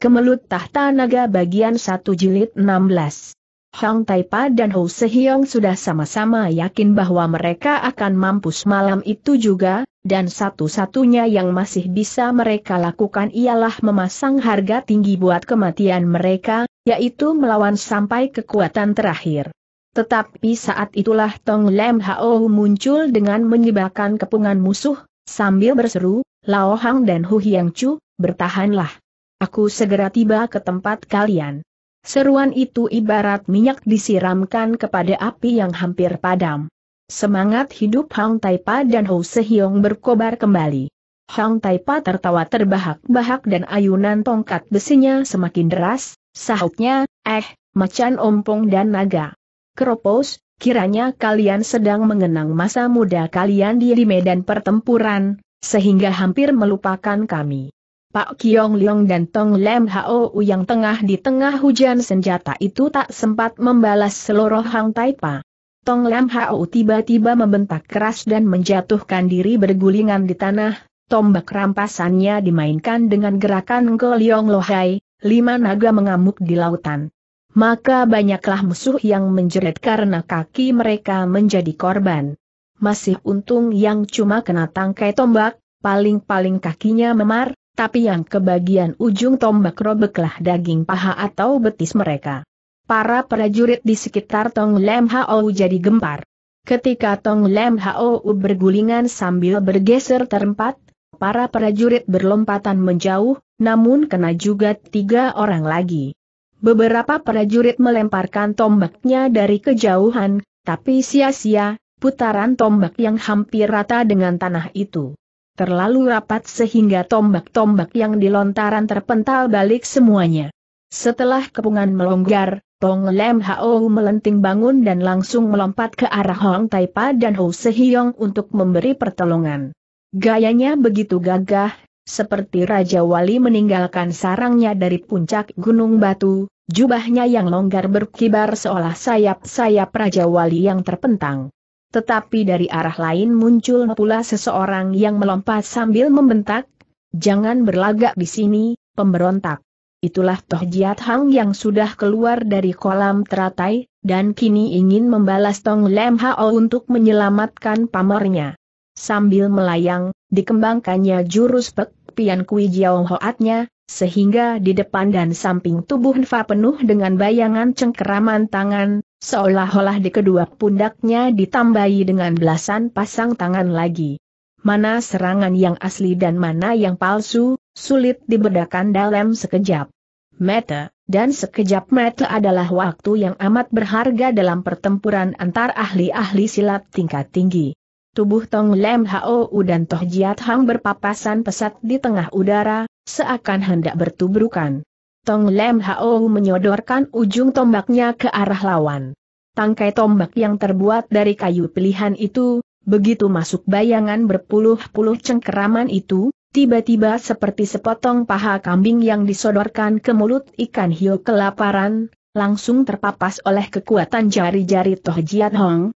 Kemelut Tahta Naga bagian 1 jilid 16. Hang Taipa dan Ho Sehyong sudah sama-sama yakin bahwa mereka akan mampus malam itu juga, dan satu-satunya yang masih bisa mereka lakukan ialah memasang harga tinggi buat kematian mereka, yaitu melawan sampai kekuatan terakhir. Tetapi saat itulah Tong Lem Hao muncul dengan menyebabkan kepungan musuh, sambil berseru, Lao Hang dan Hu Hiang Chu, bertahanlah. Aku segera tiba ke tempat kalian. Seruan itu ibarat minyak disiramkan kepada api yang hampir padam. Semangat hidup Hang Taipa dan Ho Sehyong berkobar kembali. Hang Taipa tertawa terbahak-bahak dan ayunan tongkat besinya semakin deras, sahutnya, eh, macan ompong dan naga. Kropos, kiranya kalian sedang mengenang masa muda kalian di medan pertempuran, sehingga hampir melupakan kami. Pak Kiong Leong dan Tong Lem Hao yang tengah di tengah hujan senjata itu tak sempat membalas seluruh Hang Tai Pa. Tong Lem Hao tiba-tiba membentak keras dan menjatuhkan diri bergulingan di tanah, tombak rampasannya dimainkan dengan gerakan Lo Lohai, lima naga mengamuk di lautan. Maka banyaklah musuh yang menjerit karena kaki mereka menjadi korban. Masih untung yang cuma kena tangkai tombak, paling-paling kakinya memar, tapi yang kebagian ujung tombak robeklah daging paha atau betis mereka. Para prajurit di sekitar Tong Lem Hao jadi gempar. Ketika Tong Lem Hao bergulingan sambil bergeser terempat, para prajurit berlompatan menjauh, namun kena juga tiga orang lagi. Beberapa prajurit melemparkan tombaknya dari kejauhan, tapi sia-sia, putaran tombak yang hampir rata dengan tanah itu terlalu rapat sehingga tombak-tombak yang dilontaran terpental balik semuanya. Setelah kepungan melonggar, Tong Lem Hao melenting bangun dan langsung melompat ke arah Hong Tai dan Ho Sehyong untuk memberi pertolongan. Gayanya begitu gagah, seperti Raja Wali meninggalkan sarangnya dari puncak Gunung Batu, jubahnya yang longgar berkibar seolah sayap-sayap Raja Wali yang terpentang. Tetapi dari arah lain muncul pula seseorang yang melompat sambil membentak, Jangan berlagak di sini, pemberontak. Itulah Toh Jiat Hang yang sudah keluar dari kolam teratai, dan kini ingin membalas Tong Lem Hao untuk menyelamatkan pamernya. Sambil melayang, dikembangkannya jurus Pek Pian Kui Jiao Hoatnya, sehingga di depan dan samping tubuh Nfa penuh dengan bayangan cengkeraman tangan, Seolah-olah di kedua pundaknya ditambahi dengan belasan pasang tangan lagi. Mana serangan yang asli dan mana yang palsu, sulit dibedakan dalam sekejap mata, dan sekejap mata adalah waktu yang amat berharga dalam pertempuran antar ahli-ahli silat tingkat tinggi. Tubuh Tong Lem Hou dan Toh Jiat Hang berpapasan pesat di tengah udara, seakan hendak bertubrukan. Tong Lem Hao menyodorkan ujung tombaknya ke arah lawan. Tangkai tombak yang terbuat dari kayu pilihan itu, begitu masuk bayangan berpuluh-puluh cengkeraman itu, tiba-tiba seperti sepotong paha kambing yang disodorkan ke mulut ikan hiu kelaparan, langsung terpapas oleh kekuatan jari-jari Toh Jiat Hong.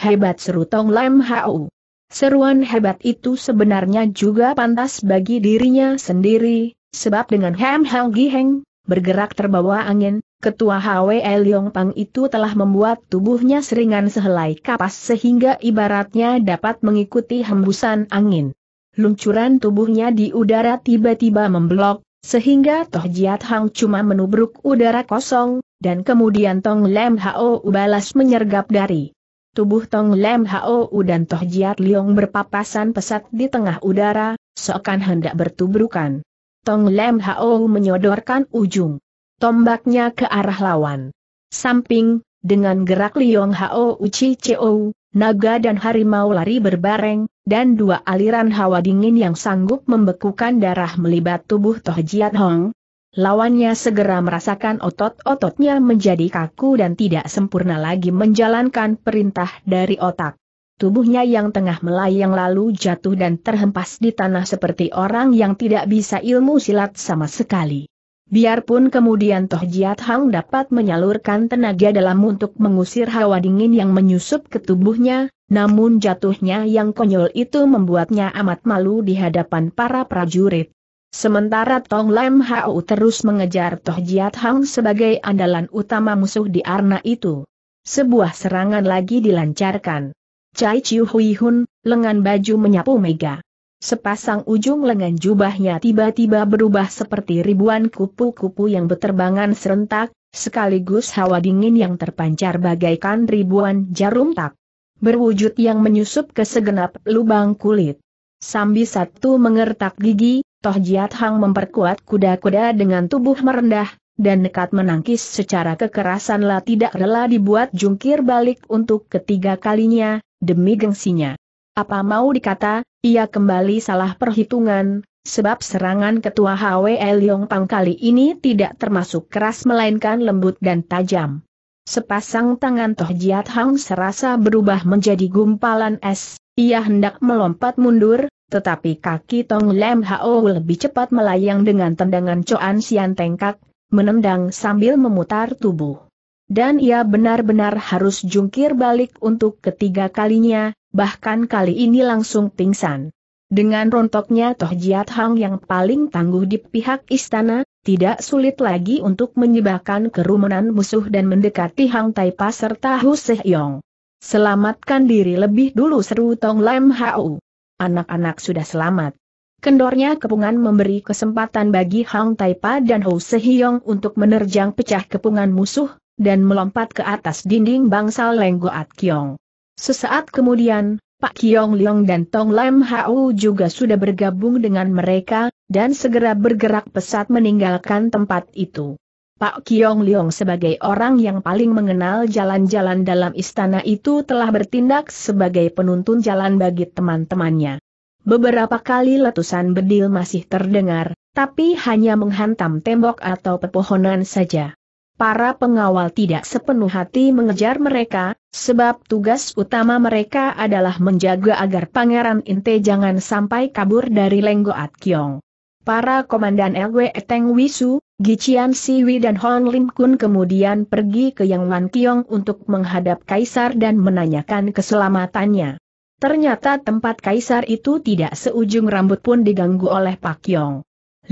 Hebat seru Tong Lem Hao. Seruan hebat itu sebenarnya juga pantas bagi dirinya sendiri, Sebab dengan Ham Hang Heng bergerak terbawa angin, ketua HWE Leong Pang itu telah membuat tubuhnya seringan sehelai kapas sehingga ibaratnya dapat mengikuti hembusan angin. Luncuran tubuhnya di udara tiba-tiba memblok, sehingga Toh Jiat Hang cuma menubruk udara kosong, dan kemudian Tong Lem Hao balas menyergap dari. Tubuh Tong Lem Hao dan Toh Jiat Leong berpapasan pesat di tengah udara, seakan hendak bertubrukan. Tong Lem Haong menyodorkan ujung tombaknya ke arah lawan. Samping, dengan gerak Liong Hao Uci Cheo, naga dan harimau lari berbareng, dan dua aliran hawa dingin yang sanggup membekukan darah melibat tubuh Toh Jiat Hong. Lawannya segera merasakan otot-ototnya menjadi kaku dan tidak sempurna lagi menjalankan perintah dari otak. Tubuhnya yang tengah melayang lalu jatuh dan terhempas di tanah seperti orang yang tidak bisa ilmu silat sama sekali. Biarpun kemudian Toh Jiat Hang dapat menyalurkan tenaga dalam untuk mengusir hawa dingin yang menyusup ke tubuhnya, namun jatuhnya yang konyol itu membuatnya amat malu di hadapan para prajurit. Sementara Tong Lam Hao terus mengejar Toh Jiat Hang sebagai andalan utama musuh di Arna itu. Sebuah serangan lagi dilancarkan. Cai Chiu Hui Hun, lengan baju menyapu mega. Sepasang ujung lengan jubahnya tiba-tiba berubah seperti ribuan kupu-kupu yang berterbangan serentak, sekaligus hawa dingin yang terpancar bagaikan ribuan jarum tak. Berwujud yang menyusup ke segenap lubang kulit. Sambi satu mengertak gigi, Toh Jiat Hang memperkuat kuda-kuda dengan tubuh merendah, dan nekat menangkis secara kekerasan lah tidak rela dibuat jungkir balik untuk ketiga kalinya, demi gengsinya. Apa mau dikata, ia kembali salah perhitungan, sebab serangan ketua HWL Yong Pang kali ini tidak termasuk keras melainkan lembut dan tajam. Sepasang tangan Toh Jiat Hang serasa berubah menjadi gumpalan es, ia hendak melompat mundur, tetapi kaki Tong Lem Hao lebih cepat melayang dengan tendangan Coan Sian Tengkak, menendang sambil memutar tubuh. Dan ia benar-benar harus jungkir balik untuk ketiga kalinya, bahkan kali ini langsung pingsan. Dengan rontoknya Toh Jiat Hang yang paling tangguh di pihak istana, tidak sulit lagi untuk menyebabkan kerumunan musuh dan mendekati Hang Tai Pa serta Hu Sehyong. Selamatkan diri lebih dulu seru Tong Lam Hau. Anak-anak sudah selamat. Kendornya kepungan memberi kesempatan bagi Hang Tai Pa dan Hu Sehyong untuk menerjang pecah kepungan musuh, dan melompat ke atas dinding bangsal Lenggo At Kiong. Sesaat kemudian, Pak Kiong Leong dan Tong Lam Hau juga sudah bergabung dengan mereka, dan segera bergerak pesat meninggalkan tempat itu. Pak Kiong Leong sebagai orang yang paling mengenal jalan-jalan dalam istana itu telah bertindak sebagai penuntun jalan bagi teman-temannya. Beberapa kali letusan bedil masih terdengar, tapi hanya menghantam tembok atau pepohonan saja para pengawal tidak sepenuh hati mengejar mereka, sebab tugas utama mereka adalah menjaga agar Pangeran Inte jangan sampai kabur dari Lenggoat Kiong. Para komandan LW Eteng Wisu, Gician Siwi dan Hon Lim Kun kemudian pergi ke Yang Wan Kiong untuk menghadap Kaisar dan menanyakan keselamatannya. Ternyata tempat Kaisar itu tidak seujung rambut pun diganggu oleh Pak Yong.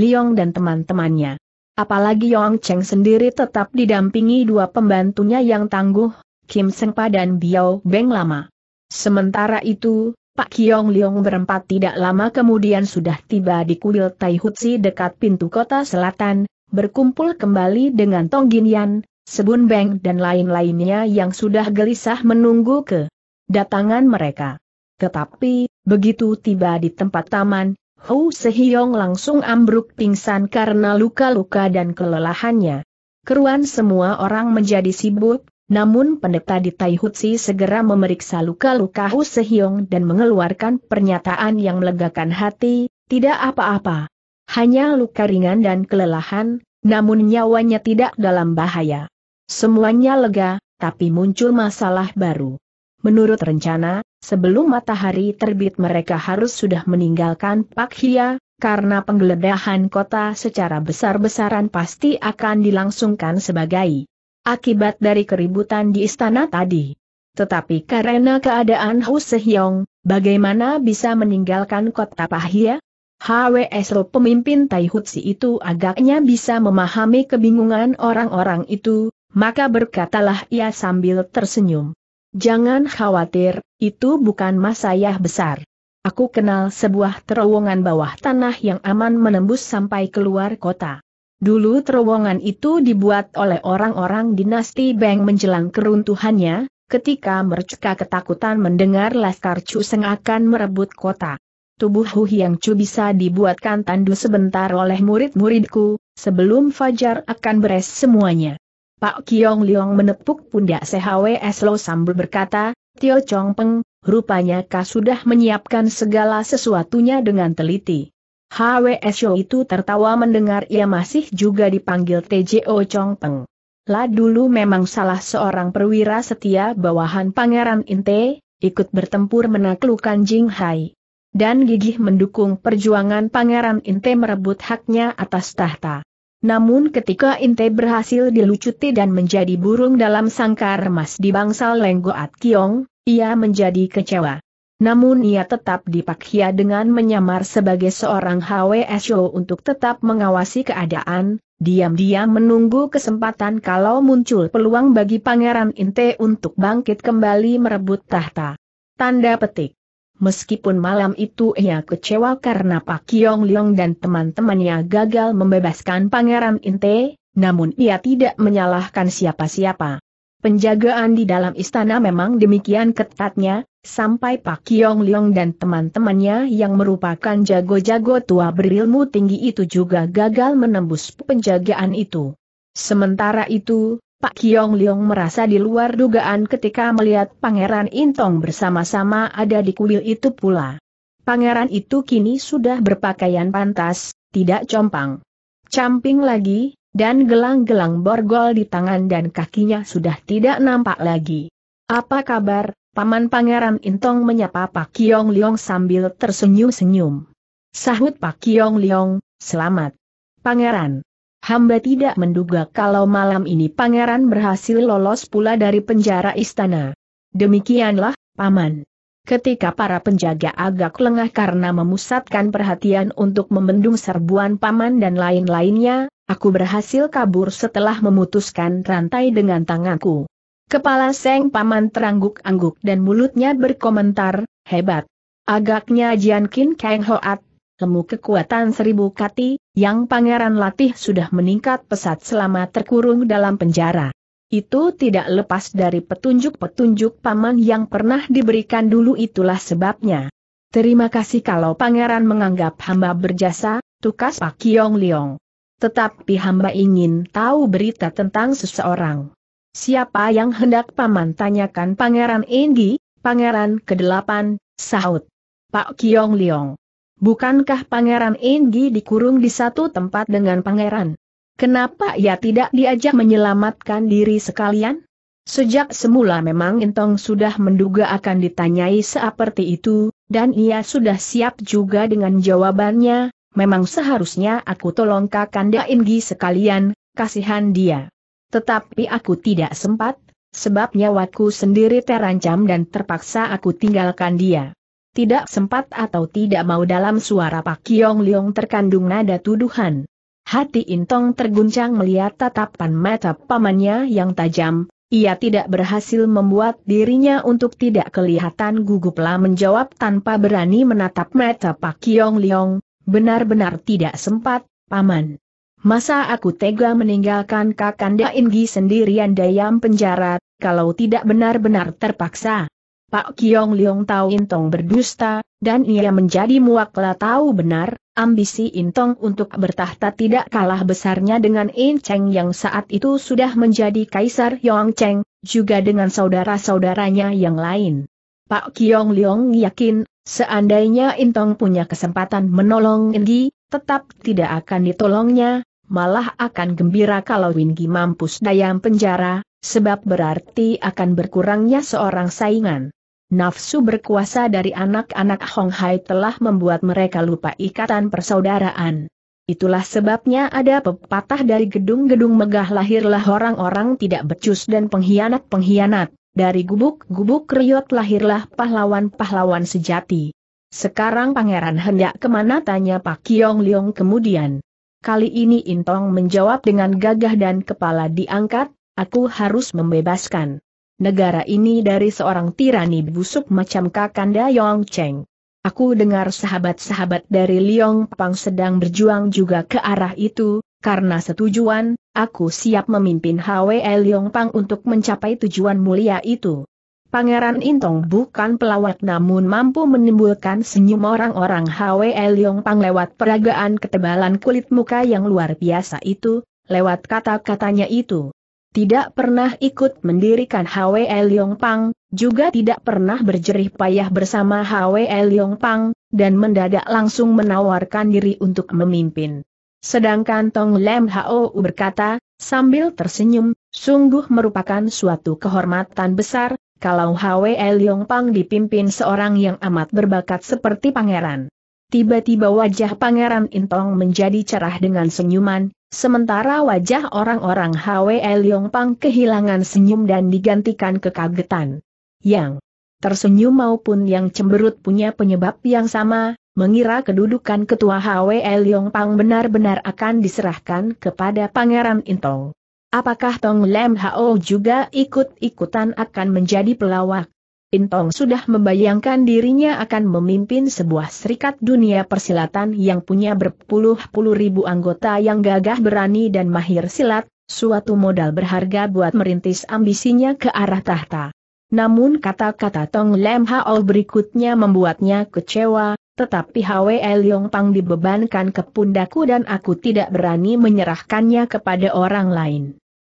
Liong dan teman-temannya. Apalagi Yong Cheng sendiri tetap didampingi dua pembantunya yang tangguh, Kim Sengpa dan Biao Beng Lama. Sementara itu, Pak Kiong Liong berempat tidak lama kemudian sudah tiba di kuil Tai Hutsi dekat pintu kota selatan, berkumpul kembali dengan Tong Ginian, Sebun Beng dan lain-lainnya yang sudah gelisah menunggu ke datangan mereka. Tetapi, begitu tiba di tempat taman, Hou Sehiong langsung ambruk pingsan karena luka-luka dan kelelahannya. Keruan semua orang menjadi sibuk, namun pendeta di Taihutsi segera memeriksa luka-luka Hou Sehiong dan mengeluarkan pernyataan yang melegakan hati, tidak apa-apa. Hanya luka ringan dan kelelahan, namun nyawanya tidak dalam bahaya. Semuanya lega, tapi muncul masalah baru. Menurut rencana, sebelum matahari terbit mereka harus sudah meninggalkan Pak Hia, karena penggeledahan kota secara besar-besaran pasti akan dilangsungkan sebagai akibat dari keributan di istana tadi. Tetapi karena keadaan Hu Sehyong, bagaimana bisa meninggalkan kota Pahia? HWSO pemimpin Taihutsi itu agaknya bisa memahami kebingungan orang-orang itu, maka berkatalah ia sambil tersenyum. Jangan khawatir, itu bukan masayah besar. Aku kenal sebuah terowongan bawah tanah yang aman menembus sampai keluar kota. Dulu terowongan itu dibuat oleh orang-orang dinasti Beng menjelang keruntuhannya, ketika merceka ketakutan mendengar Laskar Chu Seng akan merebut kota. Tubuh Hu Yang Chu bisa dibuatkan tandu sebentar oleh murid-muridku, sebelum Fajar akan beres semuanya. Pak Kiong Liong menepuk pundak CHWS Eslo sambil berkata, Tio Chong Peng, rupanya kau sudah menyiapkan segala sesuatunya dengan teliti. HWS Eslo itu tertawa mendengar ia masih juga dipanggil TJO Chong Peng. Lah dulu memang salah seorang perwira setia bawahan Pangeran Inte, ikut bertempur menaklukkan Jing Hai. Dan gigih mendukung perjuangan Pangeran Inte merebut haknya atas tahta. Namun ketika Inte berhasil dilucuti dan menjadi burung dalam sangkar emas di bangsal Lenggoat Kiong, ia menjadi kecewa. Namun ia tetap dipaksa dengan menyamar sebagai seorang HWSO untuk tetap mengawasi keadaan, diam-diam menunggu kesempatan kalau muncul peluang bagi Pangeran Inte untuk bangkit kembali merebut tahta. Tanda petik. Meskipun malam itu ia kecewa karena Pak Kiong Leong dan teman-temannya gagal membebaskan Pangeran Inte, namun ia tidak menyalahkan siapa-siapa. Penjagaan di dalam istana memang demikian ketatnya, sampai Pak Kiong Leong dan teman-temannya yang merupakan jago-jago tua berilmu tinggi itu juga gagal menembus penjagaan itu. Sementara itu, Pak Kiong Liong merasa di luar dugaan ketika melihat Pangeran Intong bersama-sama ada di kuil itu pula. Pangeran itu kini sudah berpakaian pantas, tidak compang. Camping lagi, dan gelang-gelang borgol di tangan dan kakinya sudah tidak nampak lagi. Apa kabar, Paman Pangeran Intong menyapa Pak Kiong Liong sambil tersenyum-senyum. Sahut Pak Kiong Liong, selamat. Pangeran hamba tidak menduga kalau malam ini pangeran berhasil lolos pula dari penjara istana. Demikianlah, Paman. Ketika para penjaga agak lengah karena memusatkan perhatian untuk membendung serbuan paman dan lain-lainnya, aku berhasil kabur setelah memutuskan rantai dengan tanganku. Kepala Seng Paman terangguk-angguk dan mulutnya berkomentar, hebat. Agaknya jiankin Kang Hoat lemu kekuatan seribu kati, yang pangeran latih sudah meningkat pesat selama terkurung dalam penjara. Itu tidak lepas dari petunjuk-petunjuk paman yang pernah diberikan dulu itulah sebabnya. Terima kasih kalau pangeran menganggap hamba berjasa, tukas Pak Kiong Liong. Tetapi hamba ingin tahu berita tentang seseorang. Siapa yang hendak paman tanyakan pangeran Engi, pangeran ke-8, sahut. Pak Kiong Liong. Bukankah Pangeran Endi dikurung di satu tempat dengan Pangeran? Kenapa ia tidak diajak menyelamatkan diri sekalian? Sejak semula memang Intong sudah menduga akan ditanyai seperti itu, dan ia sudah siap juga dengan jawabannya, memang seharusnya aku tolong kakanda Inggi sekalian, kasihan dia. Tetapi aku tidak sempat, sebab nyawaku sendiri terancam dan terpaksa aku tinggalkan dia tidak sempat atau tidak mau dalam suara Pak Kiong Liong terkandung nada tuduhan. Hati Intong terguncang melihat tatapan mata pamannya yang tajam, ia tidak berhasil membuat dirinya untuk tidak kelihatan guguplah menjawab tanpa berani menatap mata Pak Kiong Liong, benar-benar tidak sempat, paman. Masa aku tega meninggalkan Kakanda Inggi sendirian dayam penjara, kalau tidak benar-benar terpaksa? Pak Kiong Leong tahu Intong berdusta, dan ia menjadi muaklah tahu benar, ambisi Intong untuk bertahta tidak kalah besarnya dengan In Cheng yang saat itu sudah menjadi Kaisar Yong Cheng, juga dengan saudara-saudaranya yang lain. Pak Kiong Leong yakin, seandainya Intong punya kesempatan menolong Inggi, tetap tidak akan ditolongnya, malah akan gembira kalau Wingi mampus dayam penjara, sebab berarti akan berkurangnya seorang saingan. Nafsu berkuasa dari anak-anak Hong Hai telah membuat mereka lupa ikatan persaudaraan. Itulah sebabnya ada pepatah dari gedung-gedung megah lahirlah orang-orang tidak becus dan pengkhianat-pengkhianat, dari gubuk-gubuk riot lahirlah pahlawan-pahlawan sejati. Sekarang pangeran hendak kemana tanya Pak Kiong Leong kemudian. Kali ini Intong menjawab dengan gagah dan kepala diangkat, aku harus membebaskan negara ini dari seorang tirani busuk macam Kakanda Yong Cheng. Aku dengar sahabat-sahabat dari Liong Pang sedang berjuang juga ke arah itu, karena setujuan, aku siap memimpin HWE Liong Pang untuk mencapai tujuan mulia itu. Pangeran Intong bukan pelawak namun mampu menimbulkan senyum orang-orang HWE Liong Pang lewat peragaan ketebalan kulit muka yang luar biasa itu, lewat kata-katanya itu tidak pernah ikut mendirikan HWE Pang, juga tidak pernah berjerih payah bersama HWE Pang, dan mendadak langsung menawarkan diri untuk memimpin. Sedangkan Tong Lem Hao berkata, sambil tersenyum, sungguh merupakan suatu kehormatan besar, kalau HWE Pang dipimpin seorang yang amat berbakat seperti pangeran. Tiba-tiba wajah pangeran Intong menjadi cerah dengan senyuman, Sementara wajah orang-orang Hwe Pang kehilangan senyum dan digantikan kekagetan. Yang tersenyum maupun yang cemberut punya penyebab yang sama, mengira kedudukan ketua Hwe Pang benar-benar akan diserahkan kepada Pangeran Intong. Apakah Tong Lem Hao juga ikut-ikutan akan menjadi pelawak? Intong sudah membayangkan dirinya akan memimpin sebuah serikat dunia persilatan yang punya berpuluh-puluh ribu anggota yang gagah berani dan mahir silat, suatu modal berharga buat merintis ambisinya ke arah tahta. Namun kata-kata Tong Lem Hao berikutnya membuatnya kecewa, tetapi Hwe Leong Pang dibebankan ke pundaku dan aku tidak berani menyerahkannya kepada orang lain.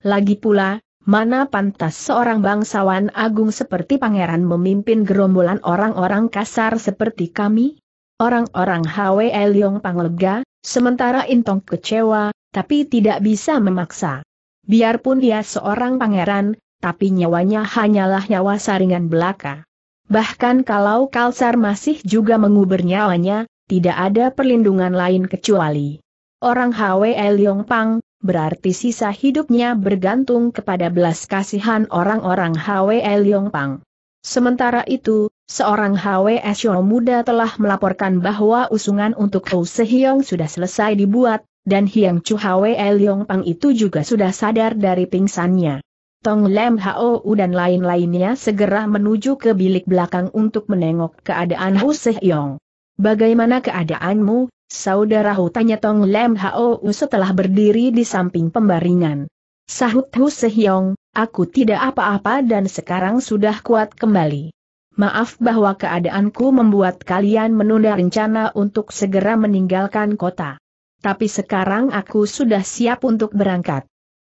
Lagi pula, mana pantas seorang bangsawan agung seperti pangeran memimpin gerombolan orang-orang kasar seperti kami? Orang-orang Hwe Leong panglega, sementara Intong kecewa, tapi tidak bisa memaksa. Biarpun dia seorang pangeran, tapi nyawanya hanyalah nyawa saringan belaka. Bahkan kalau Kalsar masih juga mengubur nyawanya, tidak ada perlindungan lain kecuali orang Hwe Leong Pang, berarti sisa hidupnya bergantung kepada belas kasihan orang-orang HWE Pang. Sementara itu, seorang HWE Xiao muda telah melaporkan bahwa usungan untuk Ou Sehyong sudah selesai dibuat, dan Hiang Chu HWE Pang itu juga sudah sadar dari pingsannya. Tong Lem Hou dan lain-lainnya segera menuju ke bilik belakang untuk menengok keadaan Se Sehyong. Bagaimana keadaanmu, Saudara, tanya Tong Lem Hou setelah berdiri di samping pembaringan. Sahut Hu Sehyong, aku tidak apa-apa dan sekarang sudah kuat kembali. Maaf bahwa keadaanku membuat kalian menunda rencana untuk segera meninggalkan kota. Tapi sekarang aku sudah siap untuk berangkat.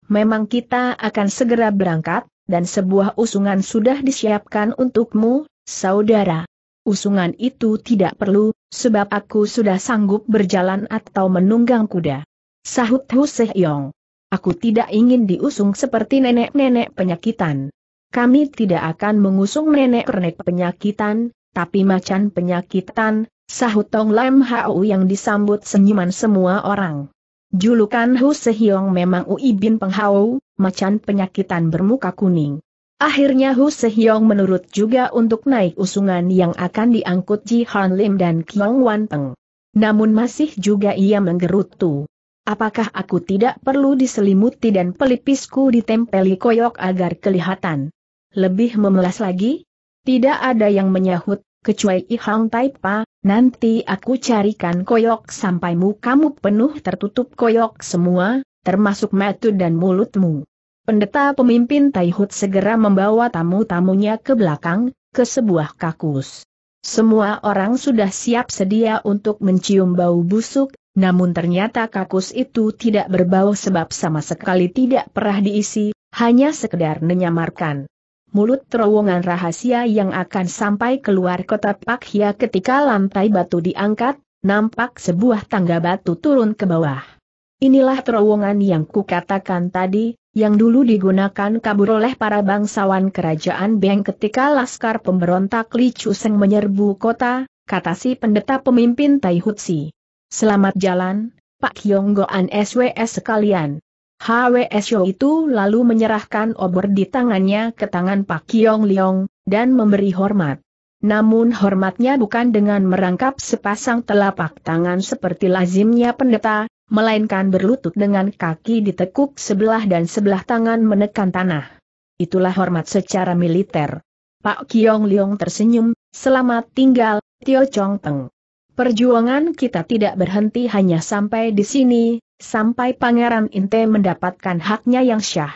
Memang kita akan segera berangkat, dan sebuah usungan sudah disiapkan untukmu, saudara usungan itu tidak perlu, sebab aku sudah sanggup berjalan atau menunggang kuda. Sahut Hu Yong. Aku tidak ingin diusung seperti nenek-nenek penyakitan. Kami tidak akan mengusung nenek-nenek penyakitan, tapi macan penyakitan, sahut Tong Lam Hau yang disambut senyuman semua orang. Julukan Hu Yong memang uibin penghau, macan penyakitan bermuka kuning. Akhirnya Hu Sehyong menurut juga untuk naik usungan yang akan diangkut Ji Han Lim dan Kyong Wan Teng. Namun masih juga ia menggerutu. Apakah aku tidak perlu diselimuti dan pelipisku ditempeli koyok agar kelihatan? Lebih memelas lagi? Tidak ada yang menyahut, kecuali Hang Taipa, nanti aku carikan koyok sampai kamu penuh tertutup koyok semua, termasuk mata dan mulutmu. Pendeta pemimpin Taihut segera membawa tamu-tamunya ke belakang, ke sebuah kakus. Semua orang sudah siap sedia untuk mencium bau busuk, namun ternyata kakus itu tidak berbau sebab sama sekali tidak pernah diisi, hanya sekedar menyamarkan. Mulut terowongan rahasia yang akan sampai keluar kota Pakhya ketika lantai batu diangkat, nampak sebuah tangga batu turun ke bawah. Inilah terowongan yang kukatakan tadi, yang dulu digunakan kabur oleh para bangsawan kerajaan Beng ketika laskar pemberontak Li Chuseng menyerbu kota, kata si pendeta pemimpin Tai Hutsi. Selamat jalan, Pak Yonggoan SWS sekalian. HWSO itu lalu menyerahkan obor di tangannya ke tangan Pak Kiong Leong, dan memberi hormat. Namun hormatnya bukan dengan merangkap sepasang telapak tangan seperti lazimnya pendeta, melainkan berlutut dengan kaki ditekuk sebelah dan sebelah tangan menekan tanah. Itulah hormat secara militer. Pak Kiong Liong tersenyum, selamat tinggal, Tio Chong Teng. Perjuangan kita tidak berhenti hanya sampai di sini, sampai Pangeran Inte mendapatkan haknya yang syah.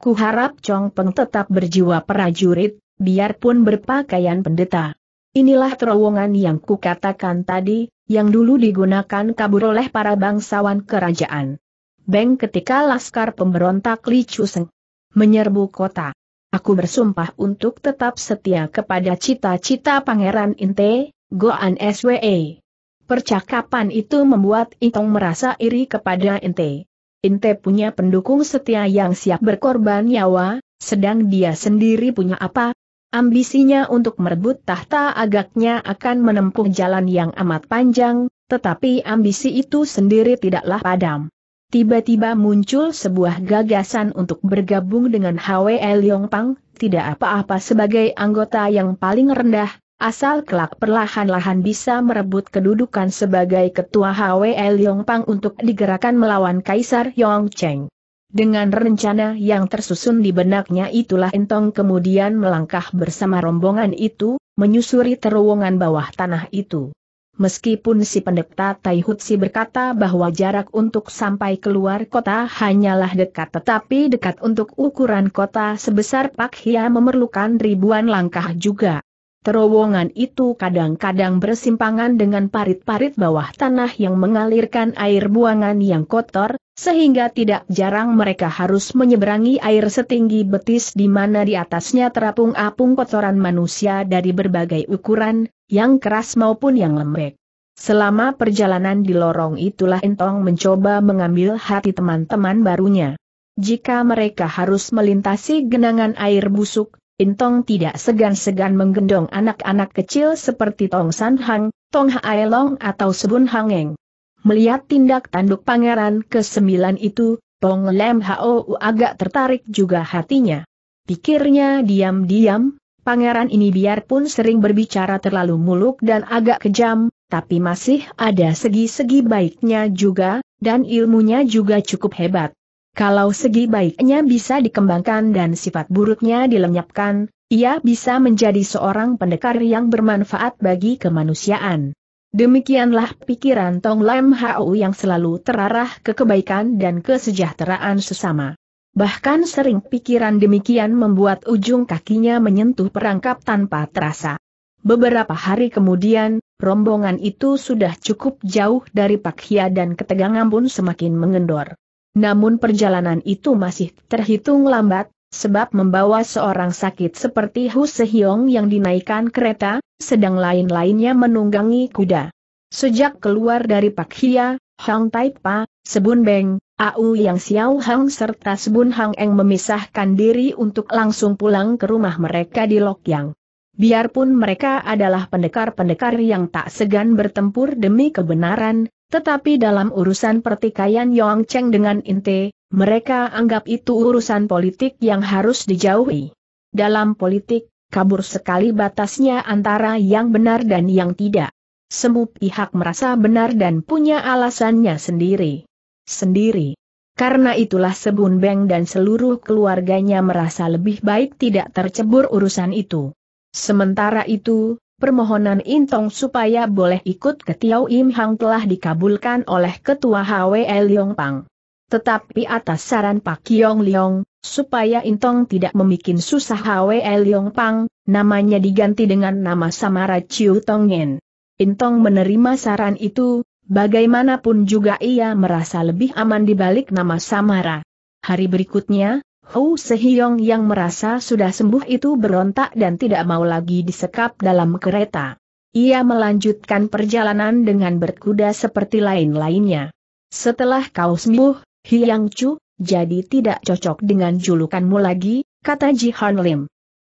Kuharap Chong Peng tetap berjiwa prajurit, biarpun berpakaian pendeta. Inilah terowongan yang kukatakan tadi, yang dulu digunakan kabur oleh para bangsawan kerajaan. Beng ketika laskar pemberontak Li Chuseng menyerbu kota. Aku bersumpah untuk tetap setia kepada cita-cita Pangeran Inte, Goan SWE. Percakapan itu membuat Itong merasa iri kepada Inte. Inte punya pendukung setia yang siap berkorban nyawa, sedang dia sendiri punya apa, Ambisinya untuk merebut tahta agaknya akan menempuh jalan yang amat panjang, tetapi ambisi itu sendiri tidaklah padam. Tiba-tiba muncul sebuah gagasan untuk bergabung dengan HWL Pang, tidak apa-apa sebagai anggota yang paling rendah, asal kelak perlahan-lahan bisa merebut kedudukan sebagai ketua HWL Pang untuk digerakkan melawan Kaisar Yong Cheng. Dengan rencana yang tersusun di benaknya itulah Entong kemudian melangkah bersama rombongan itu, menyusuri terowongan bawah tanah itu. Meskipun si pendeta Taihutsi berkata bahwa jarak untuk sampai keluar kota hanyalah dekat tetapi dekat untuk ukuran kota sebesar Pak Hia memerlukan ribuan langkah juga. Terowongan itu kadang-kadang bersimpangan dengan parit-parit bawah tanah yang mengalirkan air buangan yang kotor, sehingga tidak jarang mereka harus menyeberangi air setinggi betis di mana di atasnya terapung apung kotoran manusia dari berbagai ukuran, yang keras maupun yang lembek. Selama perjalanan di lorong itulah Entong mencoba mengambil hati teman-teman barunya. Jika mereka harus melintasi genangan air busuk, Intong tidak segan-segan menggendong anak-anak kecil seperti Tong San Hang, Tong Hae Long atau Sebun Hangeng. Melihat tindak tanduk pangeran ke-9 itu, Tong Lem Hao agak tertarik juga hatinya. Pikirnya diam-diam, pangeran ini biarpun sering berbicara terlalu muluk dan agak kejam, tapi masih ada segi-segi baiknya juga, dan ilmunya juga cukup hebat. Kalau segi baiknya bisa dikembangkan dan sifat buruknya dilenyapkan, ia bisa menjadi seorang pendekar yang bermanfaat bagi kemanusiaan. Demikianlah pikiran Tong Lam Hao yang selalu terarah ke kebaikan dan kesejahteraan sesama. Bahkan sering pikiran demikian membuat ujung kakinya menyentuh perangkap tanpa terasa. Beberapa hari kemudian, rombongan itu sudah cukup jauh dari Pak Hia dan ketegangan pun semakin mengendor. Namun perjalanan itu masih terhitung lambat, sebab membawa seorang sakit seperti Hu Sehyong yang dinaikkan kereta, sedang lain-lainnya menunggangi kuda. Sejak keluar dari Pak Hia, Hang Tai Pa, Sebun Beng, Au Yang Xiao Hang serta Sebun Hang Eng memisahkan diri untuk langsung pulang ke rumah mereka di Lok Yang. Biarpun mereka adalah pendekar-pendekar yang tak segan bertempur demi kebenaran, tetapi dalam urusan pertikaian Yong Cheng dengan Inte, mereka anggap itu urusan politik yang harus dijauhi. Dalam politik, kabur sekali batasnya antara yang benar dan yang tidak. Semua pihak merasa benar dan punya alasannya sendiri. Sendiri. Karena itulah Sebun Beng dan seluruh keluarganya merasa lebih baik tidak tercebur urusan itu. Sementara itu, Permohonan Intong supaya boleh ikut ke Tiau Im Hang telah dikabulkan oleh Ketua HWE Yong Pang. Tetapi atas saran Pak Yong Leong, supaya Intong tidak memikin susah HWE Yong Pang, namanya diganti dengan nama Samara Chiu Tongen. Intong menerima saran itu, bagaimanapun juga ia merasa lebih aman di balik nama Samara. Hari berikutnya, Hou Sehiong yang merasa sudah sembuh itu berontak dan tidak mau lagi disekap dalam kereta. Ia melanjutkan perjalanan dengan berkuda seperti lain-lainnya. Setelah kau sembuh, Hiang Chu, jadi tidak cocok dengan julukanmu lagi, kata Ji Han Lim.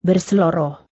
Berseloroh.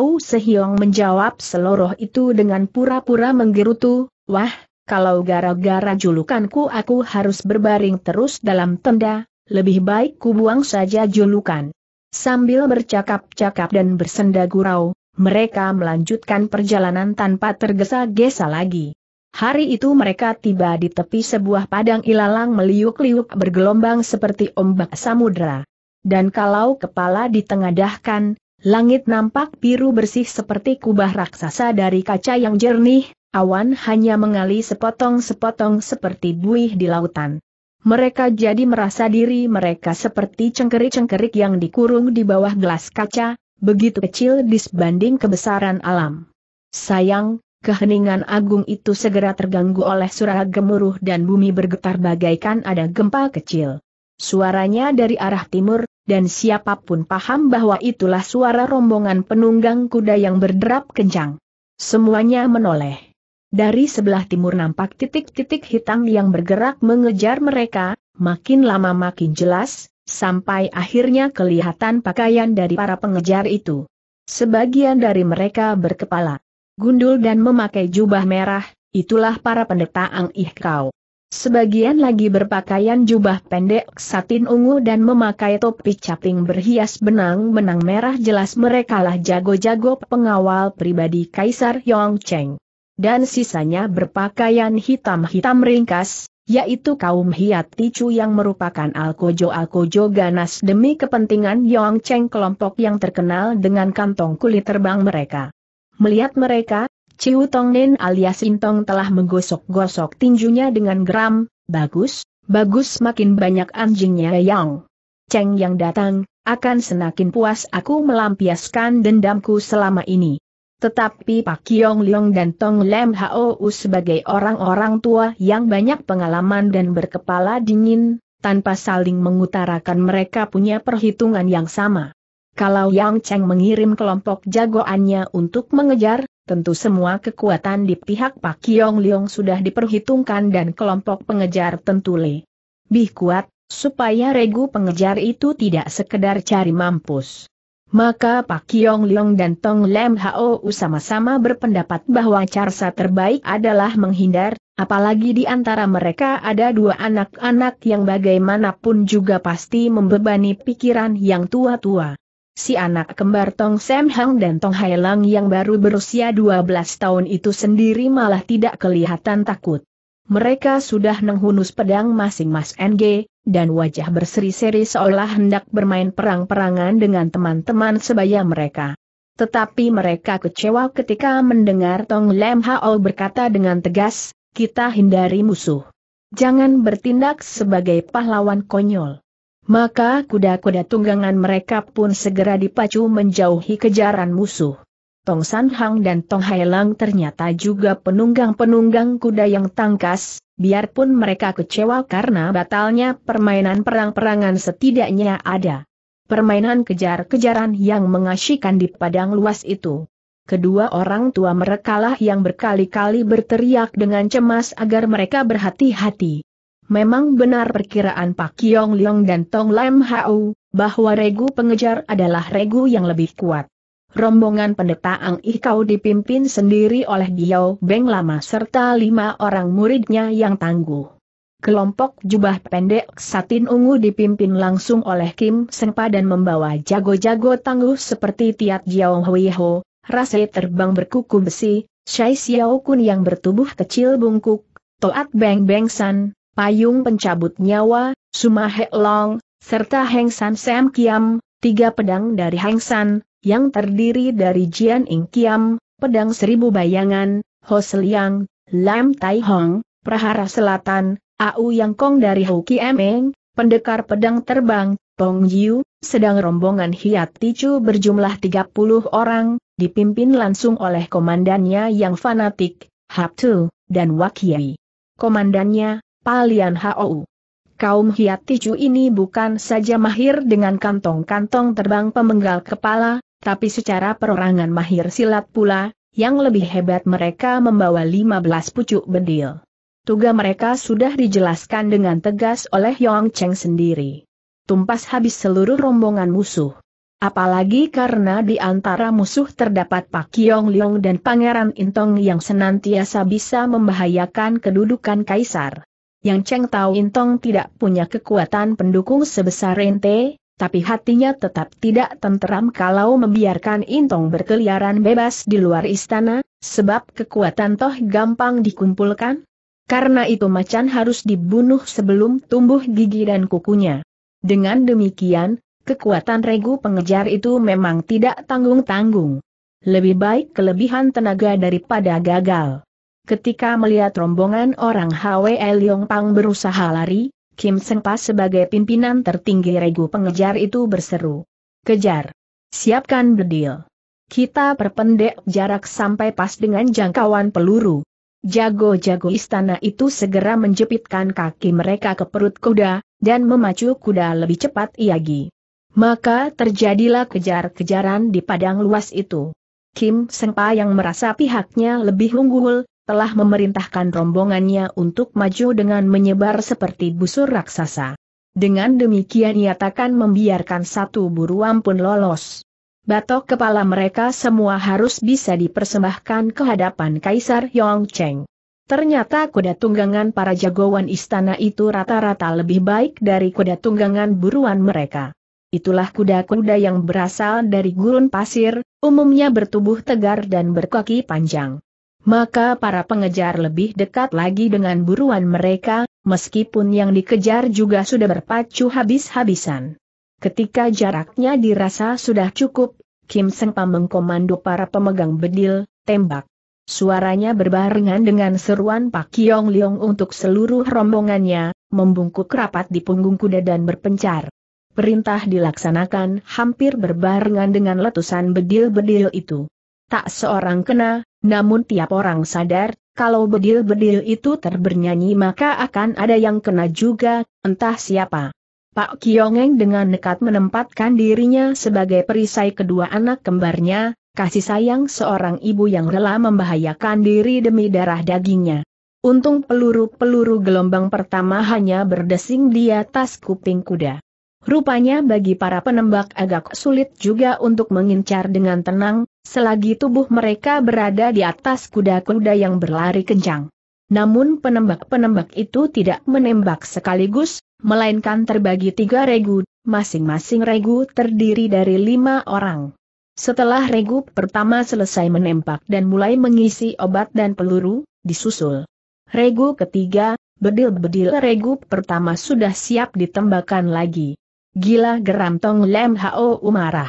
Hou Sehiong menjawab seloroh itu dengan pura-pura menggerutu, wah, kalau gara-gara julukanku aku harus berbaring terus dalam tenda, lebih baik kubuang saja julukan. Sambil bercakap-cakap dan bersenda gurau, mereka melanjutkan perjalanan tanpa tergesa-gesa lagi. Hari itu mereka tiba di tepi sebuah padang ilalang meliuk-liuk bergelombang seperti ombak samudera. Dan kalau kepala ditengadahkan, langit nampak biru bersih seperti kubah raksasa dari kaca yang jernih, awan hanya mengali sepotong-sepotong seperti buih di lautan. Mereka jadi merasa diri mereka seperti cengkerik-cengkerik yang dikurung di bawah gelas kaca, begitu kecil disbanding kebesaran alam. Sayang, keheningan agung itu segera terganggu oleh suara gemuruh dan bumi bergetar bagaikan ada gempa kecil. Suaranya dari arah timur, dan siapapun paham bahwa itulah suara rombongan penunggang kuda yang berderap kencang. Semuanya menoleh. Dari sebelah timur nampak titik-titik hitam yang bergerak mengejar mereka, makin lama makin jelas, sampai akhirnya kelihatan pakaian dari para pengejar itu. Sebagian dari mereka berkepala gundul dan memakai jubah merah, itulah para pendeta Ang ihkau. Sebagian lagi berpakaian jubah pendek satin ungu dan memakai topi caping berhias benang-benang merah jelas merekalah jago-jago pengawal pribadi Kaisar Yongcheng dan sisanya berpakaian hitam-hitam ringkas, yaitu kaum Hiat Ticu yang merupakan alkojo-alkojo ganas demi kepentingan Yong Cheng kelompok yang terkenal dengan kantong kulit terbang mereka. Melihat mereka, Ciu Tong Nen alias Intong telah menggosok-gosok tinjunya dengan geram, bagus, bagus makin banyak anjingnya Yang. Cheng yang datang, akan senakin puas aku melampiaskan dendamku selama ini. Tetapi Pak Kiong Leong dan Tong Lem Hou sebagai orang-orang tua yang banyak pengalaman dan berkepala dingin, tanpa saling mengutarakan mereka punya perhitungan yang sama. Kalau Yang Cheng mengirim kelompok jagoannya untuk mengejar, tentu semua kekuatan di pihak Pak Kiong Leong sudah diperhitungkan dan kelompok pengejar tentu lebih kuat, supaya regu pengejar itu tidak sekedar cari mampus. Maka Pak Kiong Leong dan Tong Lem Hao sama-sama berpendapat bahwa carsa terbaik adalah menghindar, apalagi di antara mereka ada dua anak-anak yang bagaimanapun juga pasti membebani pikiran yang tua-tua. Si anak kembar Tong Sam Hang dan Tong Hai Lang yang baru berusia 12 tahun itu sendiri malah tidak kelihatan takut. Mereka sudah menghunus pedang masing-masing dan wajah berseri-seri seolah hendak bermain perang-perangan dengan teman-teman sebaya mereka. Tetapi mereka kecewa ketika mendengar Tong Lem Hao berkata dengan tegas, kita hindari musuh. Jangan bertindak sebagai pahlawan konyol. Maka kuda-kuda tunggangan mereka pun segera dipacu menjauhi kejaran musuh. Tong San Hang dan Tong Hai Lang ternyata juga penunggang-penunggang kuda yang tangkas, biarpun mereka kecewa karena batalnya permainan perang-perangan setidaknya ada. Permainan kejar-kejaran yang mengasyikan di padang luas itu. Kedua orang tua merekalah yang berkali-kali berteriak dengan cemas agar mereka berhati-hati. Memang benar perkiraan Pak Kiong Leong dan Tong Lam Hau, bahwa regu pengejar adalah regu yang lebih kuat rombongan pendeta Ang Ikau dipimpin sendiri oleh Diao Beng Lama serta lima orang muridnya yang tangguh. Kelompok jubah pendek satin ungu dipimpin langsung oleh Kim Senpa dan membawa jago-jago tangguh seperti Tiat Jiao Hui Ho, Rase terbang berkuku besi, Shai Xiao Kun yang bertubuh kecil bungkuk, Toat Beng Beng San, Payung Pencabut Nyawa, Suma Long, serta Heng San Sam Kiam, tiga pedang dari Heng San, yang terdiri dari Jian Ing Kiam, Pedang Seribu Bayangan, Ho Seliang, Lam Tai Hong, Prahara Selatan, Au Yang Kong dari Kiem Eng, Pendekar Pedang Terbang, Tong Yu, sedang rombongan Hiat Ticu berjumlah 30 orang, dipimpin langsung oleh komandannya yang fanatik, Hap Tu, dan Wakiai. Komandannya, Palian Hou. Kaum Hiat Ticu ini bukan saja mahir dengan kantong-kantong terbang pemenggal kepala, tapi secara perorangan mahir silat pula, yang lebih hebat mereka membawa 15 pucuk bedil. Tugas mereka sudah dijelaskan dengan tegas oleh Yong Cheng sendiri. Tumpas habis seluruh rombongan musuh. Apalagi karena di antara musuh terdapat Pak Kiong Leong dan Pangeran Intong yang senantiasa bisa membahayakan kedudukan kaisar. Yang Cheng tahu Intong tidak punya kekuatan pendukung sebesar Rente, tapi hatinya tetap tidak tenteram kalau membiarkan Intong berkeliaran bebas di luar istana, sebab kekuatan toh gampang dikumpulkan. Karena itu macan harus dibunuh sebelum tumbuh gigi dan kukunya. Dengan demikian, kekuatan regu pengejar itu memang tidak tanggung-tanggung. Lebih baik kelebihan tenaga daripada gagal. Ketika melihat rombongan orang Hwe Leong Pang berusaha lari, Kim Seng Pas sebagai pimpinan tertinggi regu pengejar itu berseru. Kejar! Siapkan bedil! Kita perpendek jarak sampai pas dengan jangkauan peluru. Jago-jago istana itu segera menjepitkan kaki mereka ke perut kuda, dan memacu kuda lebih cepat iagi. Maka terjadilah kejar-kejaran di padang luas itu. Kim Sengpa yang merasa pihaknya lebih unggul, telah memerintahkan rombongannya untuk maju dengan menyebar seperti busur raksasa. Dengan demikian ia takkan membiarkan satu buruan pun lolos. Batok kepala mereka semua harus bisa dipersembahkan ke hadapan Kaisar Yongcheng. Ternyata kuda tunggangan para jagoan istana itu rata-rata lebih baik dari kuda tunggangan buruan mereka. Itulah kuda-kuda yang berasal dari gurun pasir, umumnya bertubuh tegar dan berkaki panjang. Maka para pengejar lebih dekat lagi dengan buruan mereka, meskipun yang dikejar juga sudah berpacu habis-habisan. Ketika jaraknya dirasa sudah cukup, Kim Seng Pam mengkomando para pemegang bedil, tembak. Suaranya berbarengan dengan seruan Pak Kiong Leong untuk seluruh rombongannya, membungkuk rapat di punggung kuda dan berpencar. Perintah dilaksanakan hampir berbarengan dengan letusan bedil-bedil itu. Tak seorang kena, namun tiap orang sadar, kalau bedil-bedil itu terbernyanyi maka akan ada yang kena juga, entah siapa. Pak Kiongeng dengan nekat menempatkan dirinya sebagai perisai kedua anak kembarnya, kasih sayang seorang ibu yang rela membahayakan diri demi darah dagingnya. Untung peluru-peluru gelombang pertama hanya berdesing di atas kuping kuda. Rupanya bagi para penembak agak sulit juga untuk mengincar dengan tenang, selagi tubuh mereka berada di atas kuda-kuda yang berlari kencang. Namun penembak-penembak itu tidak menembak sekaligus, melainkan terbagi tiga regu, masing-masing regu terdiri dari lima orang. Setelah regu pertama selesai menembak dan mulai mengisi obat dan peluru, disusul. Regu ketiga, bedil-bedil regu pertama sudah siap ditembakkan lagi. Gila geram Tong Lem Hao umarah.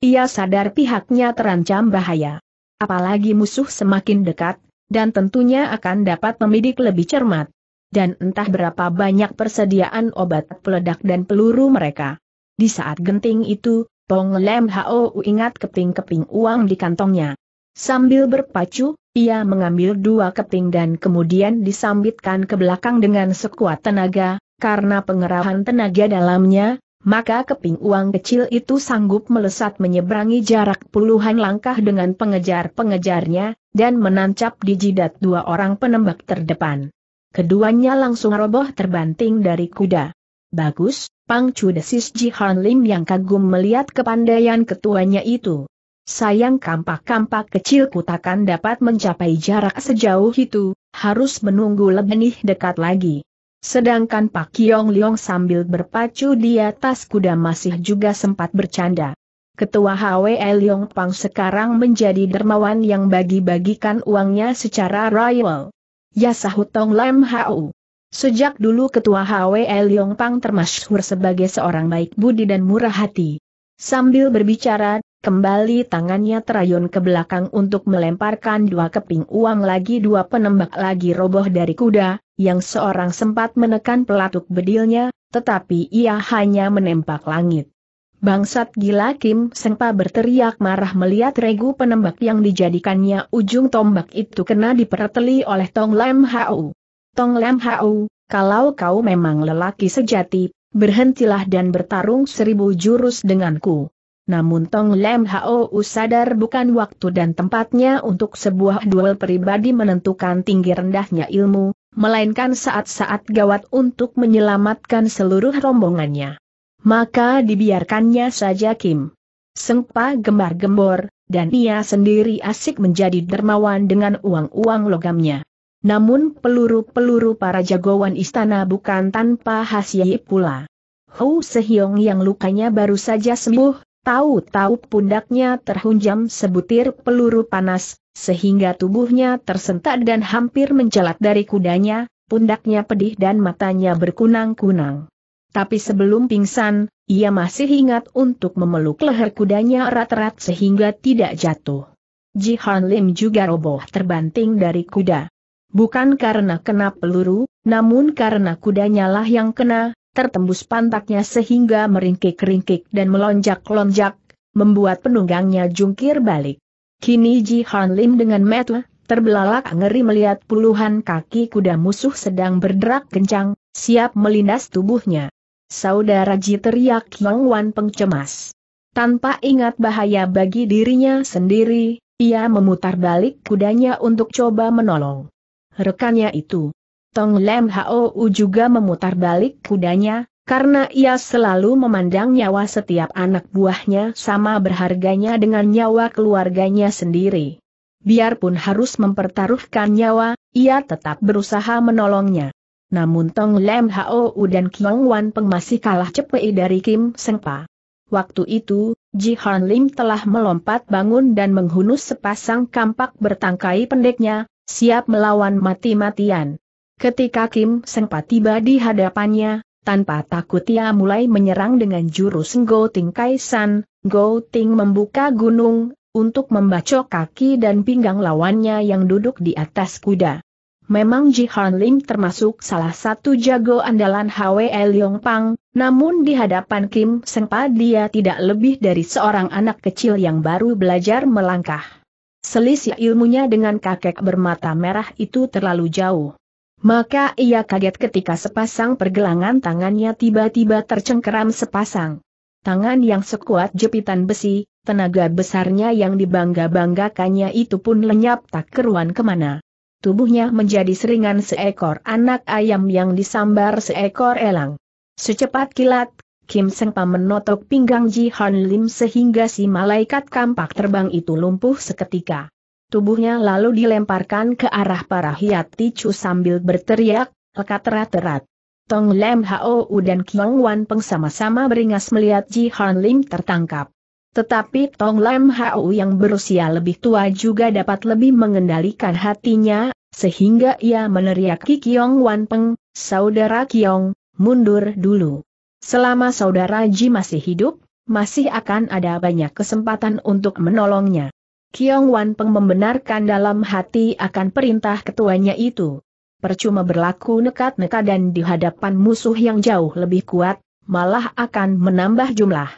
Ia sadar pihaknya terancam bahaya. Apalagi musuh semakin dekat, dan tentunya akan dapat memidik lebih cermat. Dan entah berapa banyak persediaan obat peledak dan peluru mereka. Di saat genting itu, Tong Lem Hao ingat keping-keping uang di kantongnya. Sambil berpacu, ia mengambil dua keping dan kemudian disambitkan ke belakang dengan sekuat tenaga, karena pengerahan tenaga dalamnya, maka keping uang kecil itu sanggup melesat menyeberangi jarak puluhan langkah dengan pengejar-pengejarnya, dan menancap di jidat dua orang penembak terdepan. Keduanya langsung roboh terbanting dari kuda. Bagus, Pang Chu desis Jihan Lim yang kagum melihat kepandaian ketuanya itu. Sayang kampak-kampak kecilku takkan dapat mencapai jarak sejauh itu, harus menunggu lebih dekat lagi. Sedangkan Pak Kiong Liong sambil berpacu di atas kuda masih juga sempat bercanda. Ketua HWE Liong Pang sekarang menjadi dermawan yang bagi-bagikan uangnya secara royal. Ya sahut Tong Lam Hau. Sejak dulu ketua HWE Liong Pang termasyhur sebagai seorang baik budi dan murah hati. Sambil berbicara, kembali tangannya terayun ke belakang untuk melemparkan dua keping uang lagi dua penembak lagi roboh dari kuda, yang seorang sempat menekan pelatuk bedilnya, tetapi ia hanya menembak langit. Bangsat gila Kim Sengpa berteriak marah melihat regu penembak yang dijadikannya ujung tombak itu kena diperteli oleh Tong Lam Hau. Tong Lam Hau, kalau kau memang lelaki sejati, berhentilah dan bertarung seribu jurus denganku. Namun Tong Lem Hao sadar bukan waktu dan tempatnya untuk sebuah duel pribadi menentukan tinggi rendahnya ilmu, melainkan saat-saat gawat untuk menyelamatkan seluruh rombongannya. Maka dibiarkannya saja Kim. Sengpa gembar-gembor, dan ia sendiri asik menjadi dermawan dengan uang-uang logamnya. Namun peluru-peluru para jagoan istana bukan tanpa hasil pula. Hou Sehyong yang lukanya baru saja sembuh, tahu-tahu pundaknya terhunjam sebutir peluru panas, sehingga tubuhnya tersentak dan hampir mencelat dari kudanya, pundaknya pedih dan matanya berkunang-kunang. Tapi sebelum pingsan, ia masih ingat untuk memeluk leher kudanya erat-erat sehingga tidak jatuh. Jihan Lim juga roboh terbanting dari kuda. Bukan karena kena peluru, namun karena kudanya lah yang kena, tertembus pantatnya sehingga meringkik-ringkik dan melonjak-lonjak, membuat penunggangnya jungkir balik. Kini Ji Han Lim dengan metu, terbelalak ngeri melihat puluhan kaki kuda musuh sedang berderak kencang, siap melindas tubuhnya. Saudara Ji teriak Yong Wan pengcemas. Tanpa ingat bahaya bagi dirinya sendiri, ia memutar balik kudanya untuk coba menolong rekannya itu. Tong Lem Hou juga memutar balik kudanya, karena ia selalu memandang nyawa setiap anak buahnya sama berharganya dengan nyawa keluarganya sendiri. Biarpun harus mempertaruhkan nyawa, ia tetap berusaha menolongnya. Namun Tong Lem Hou dan Kiong Wan Peng masih kalah cepet dari Kim Seng Pa. Waktu itu, Ji Han Lim telah melompat bangun dan menghunus sepasang kampak bertangkai pendeknya, siap melawan mati-matian. Ketika Kim sempat tiba di hadapannya, tanpa takut ia mulai menyerang dengan jurus Go Ting Kaisan. Go Ting membuka gunung, untuk membacok kaki dan pinggang lawannya yang duduk di atas kuda. Memang Ji Han Lim termasuk salah satu jago andalan Hwe Leong Pang, namun di hadapan Kim Sengpa dia tidak lebih dari seorang anak kecil yang baru belajar melangkah. Selisih ilmunya dengan kakek bermata merah itu terlalu jauh. Maka ia kaget ketika sepasang pergelangan tangannya tiba-tiba tercengkeram sepasang. Tangan yang sekuat jepitan besi, tenaga besarnya yang dibangga-banggakannya itu pun lenyap tak keruan kemana. Tubuhnya menjadi seringan seekor anak ayam yang disambar seekor elang. Secepat kilat Kim Seng Pa menotok pinggang Ji Han Lim sehingga si malaikat kampak terbang itu lumpuh seketika. Tubuhnya lalu dilemparkan ke arah para hiat ticu sambil berteriak, lekat rat-rat. Tong Lem U dan Kiong Wan Peng sama-sama beringas melihat Ji Han Lim tertangkap. Tetapi Tong Lam U yang berusia lebih tua juga dapat lebih mengendalikan hatinya, sehingga ia meneriaki Kiong Wan Peng, Saudara Kiong, mundur dulu. Selama saudara Ji masih hidup, masih akan ada banyak kesempatan untuk menolongnya. Kiong Wan Peng membenarkan dalam hati akan perintah ketuanya itu. Percuma berlaku nekat-nekat dan di hadapan musuh yang jauh lebih kuat, malah akan menambah jumlah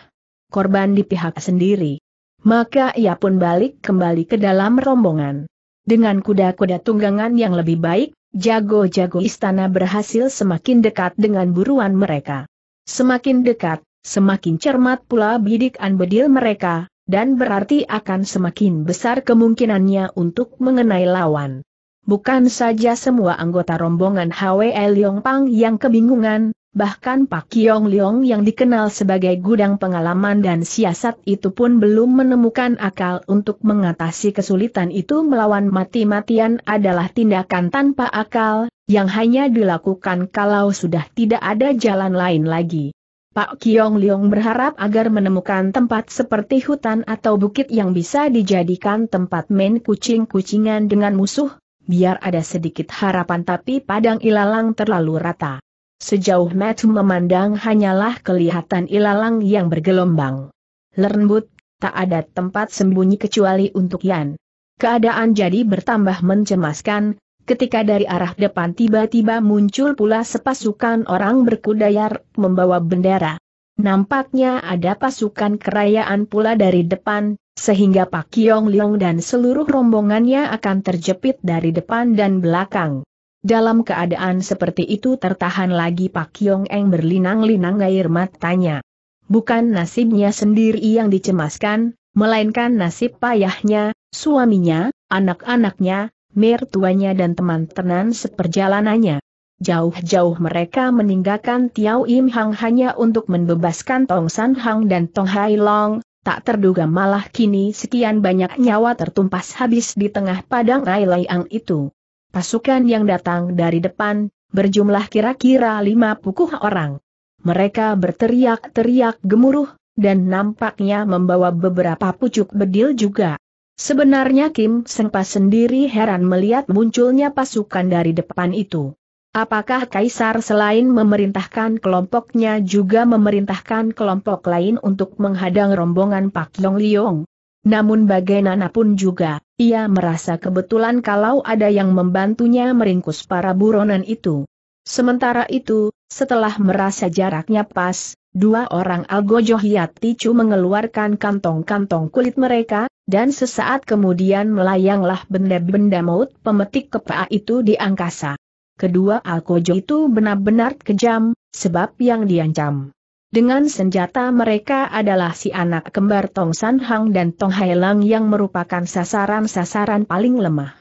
korban di pihak sendiri. Maka ia pun balik kembali ke dalam rombongan. Dengan kuda-kuda tunggangan yang lebih baik, jago-jago istana berhasil semakin dekat dengan buruan mereka. Semakin dekat, semakin cermat pula bidikan bedil mereka, dan berarti akan semakin besar kemungkinannya untuk mengenai lawan. Bukan saja semua anggota rombongan HWE Liong Pang yang kebingungan, bahkan Pak Kiong Liong yang dikenal sebagai gudang pengalaman dan siasat itu pun belum menemukan akal untuk mengatasi kesulitan itu melawan mati-matian adalah tindakan tanpa akal, yang hanya dilakukan kalau sudah tidak ada jalan lain lagi. Pak Kiong Liong berharap agar menemukan tempat seperti hutan atau bukit yang bisa dijadikan tempat main kucing-kucingan dengan musuh, biar ada sedikit harapan tapi padang ilalang terlalu rata. Sejauh Matthew memandang hanyalah kelihatan ilalang yang bergelombang. Lernbut, tak ada tempat sembunyi kecuali untuk Yan. Keadaan jadi bertambah mencemaskan, Ketika dari arah depan tiba-tiba muncul pula sepasukan orang berkuda yar membawa bendera. Nampaknya ada pasukan kerayaan pula dari depan, sehingga Pak Kiong Liong dan seluruh rombongannya akan terjepit dari depan dan belakang. Dalam keadaan seperti itu tertahan lagi Pak Kiong Eng berlinang-linang air matanya. Bukan nasibnya sendiri yang dicemaskan, melainkan nasib payahnya, suaminya, anak-anaknya, mertuanya dan teman teman seperjalanannya. Jauh-jauh mereka meninggalkan Tiao Im Hang hanya untuk membebaskan Tong San Hang dan Tong Hai Long, tak terduga malah kini sekian banyak nyawa tertumpas habis di tengah padang Rai Leiang itu. Pasukan yang datang dari depan, berjumlah kira-kira lima pukuh orang. Mereka berteriak-teriak gemuruh, dan nampaknya membawa beberapa pucuk bedil juga. Sebenarnya Kim Sengpa sendiri heran melihat munculnya pasukan dari depan itu. Apakah Kaisar selain memerintahkan kelompoknya juga memerintahkan kelompok lain untuk menghadang rombongan Pak Yong Liong? Namun bagaimanapun juga, ia merasa kebetulan kalau ada yang membantunya meringkus para buronan itu. Sementara itu, setelah merasa jaraknya pas, dua orang Algojo Ticu mengeluarkan kantong-kantong kulit mereka, dan sesaat kemudian melayanglah benda-benda maut pemetik kepa itu di angkasa. Kedua Alkojo itu benar-benar kejam, sebab yang diancam. Dengan senjata mereka adalah si anak kembar Tong San Hang dan Tong Hai Lang yang merupakan sasaran-sasaran paling lemah.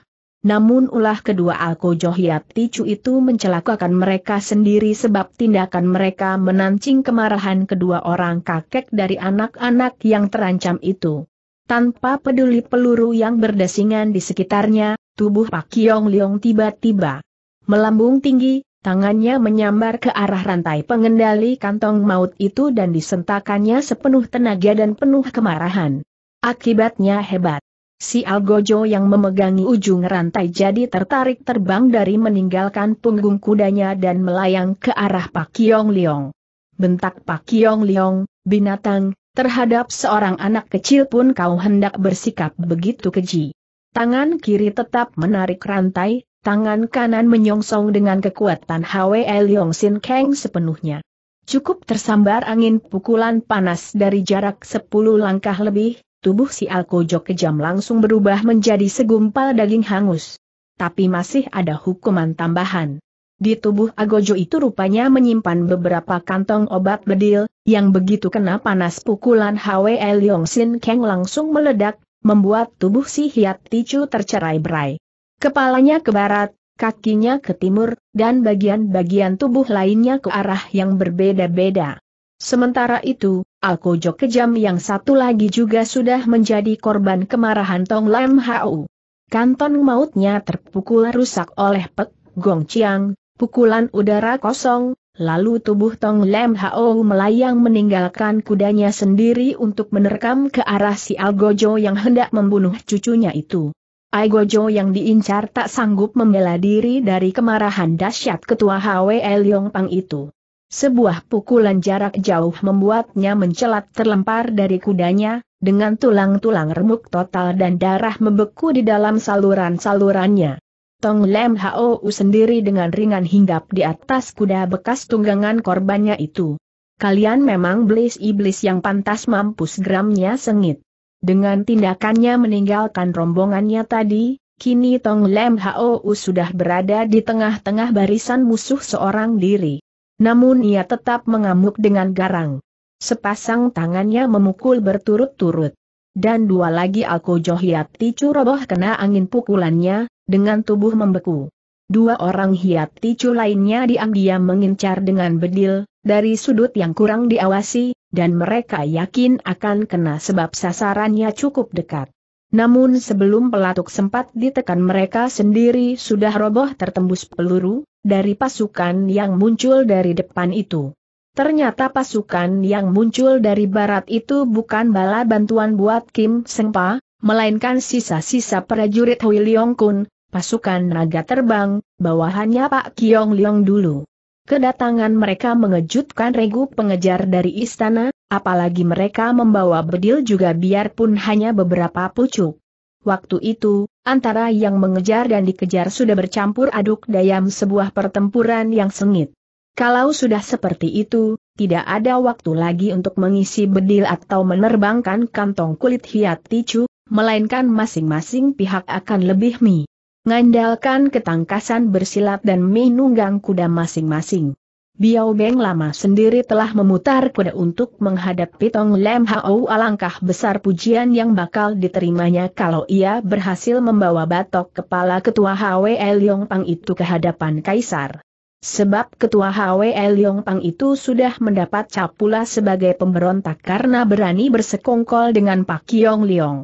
Namun ulah kedua Alko Johiat Ticu itu mencelakakan mereka sendiri sebab tindakan mereka menancing kemarahan kedua orang kakek dari anak-anak yang terancam itu. Tanpa peduli peluru yang berdesingan di sekitarnya, tubuh Pak Kiong Leong tiba-tiba melambung tinggi, tangannya menyambar ke arah rantai pengendali kantong maut itu dan disentakannya sepenuh tenaga dan penuh kemarahan. Akibatnya hebat. Si Algojo yang memegangi ujung rantai jadi tertarik terbang dari meninggalkan punggung kudanya dan melayang ke arah Pak Kiong Leong. Bentak Pak Kiong Leong, binatang, Terhadap seorang anak kecil pun kau hendak bersikap begitu keji. Tangan kiri tetap menarik rantai, tangan kanan menyongsong dengan kekuatan Hwe Leong Sin Kang sepenuhnya. Cukup tersambar angin pukulan panas dari jarak 10 langkah lebih, tubuh si Alkojo kejam langsung berubah menjadi segumpal daging hangus. Tapi masih ada hukuman tambahan. Di tubuh Agojo itu rupanya menyimpan beberapa kantong obat bedil, yang begitu kena panas pukulan Hwe Leong Sin Kang langsung meledak, membuat tubuh si Hiat Ticu tercerai-berai. Kepalanya ke barat, kakinya ke timur, dan bagian-bagian tubuh lainnya ke arah yang berbeda-beda. Sementara itu, Alkojo kejam yang satu lagi juga sudah menjadi korban kemarahan Tong Lam Hau. Kanton mautnya terpukul rusak oleh Pek Gong Chiang, pukulan udara kosong, lalu tubuh Tong Lem Hao melayang meninggalkan kudanya sendiri untuk menerkam ke arah si Algojo yang hendak membunuh cucunya itu. Algojo yang diincar tak sanggup membela diri dari kemarahan dahsyat ketua HW Yong Pang itu. Sebuah pukulan jarak jauh membuatnya mencelat terlempar dari kudanya, dengan tulang-tulang remuk total dan darah membeku di dalam saluran-salurannya. Tong Lem Hao sendiri dengan ringan hinggap di atas kuda bekas tunggangan korbannya itu. Kalian memang belis iblis yang pantas mampus geramnya sengit. Dengan tindakannya meninggalkan rombongannya tadi, kini Tong Lem Hao sudah berada di tengah-tengah barisan musuh seorang diri. Namun ia tetap mengamuk dengan garang. Sepasang tangannya memukul berturut-turut. Dan dua lagi Alko Johyat Ticu roboh kena angin pukulannya, dengan tubuh membeku. Dua orang hiat ticu lainnya diam-diam mengincar dengan bedil, dari sudut yang kurang diawasi, dan mereka yakin akan kena sebab sasarannya cukup dekat. Namun sebelum pelatuk sempat ditekan mereka sendiri sudah roboh tertembus peluru, dari pasukan yang muncul dari depan itu. Ternyata pasukan yang muncul dari barat itu bukan bala bantuan buat Kim Sengpa, melainkan sisa-sisa prajurit Hui Leong Kun, pasukan naga terbang, bawahannya Pak Kiong Leong dulu. Kedatangan mereka mengejutkan regu pengejar dari istana, apalagi mereka membawa bedil juga biarpun hanya beberapa pucuk. Waktu itu, antara yang mengejar dan dikejar sudah bercampur aduk dayam sebuah pertempuran yang sengit. Kalau sudah seperti itu, tidak ada waktu lagi untuk mengisi bedil atau menerbangkan kantong kulit hiat ticu, melainkan masing-masing pihak akan lebih mi Ngandalkan ketangkasan bersilat dan menunggang kuda masing-masing. Biao Beng lama sendiri telah memutar kuda untuk menghadapi Tong Lem Hao alangkah besar pujian yang bakal diterimanya kalau ia berhasil membawa batok kepala ketua Hwe Liong Pang itu ke hadapan Kaisar. Sebab ketua Hwe Liong Pang itu sudah mendapat capula sebagai pemberontak karena berani bersekongkol dengan Pak Yong Liong.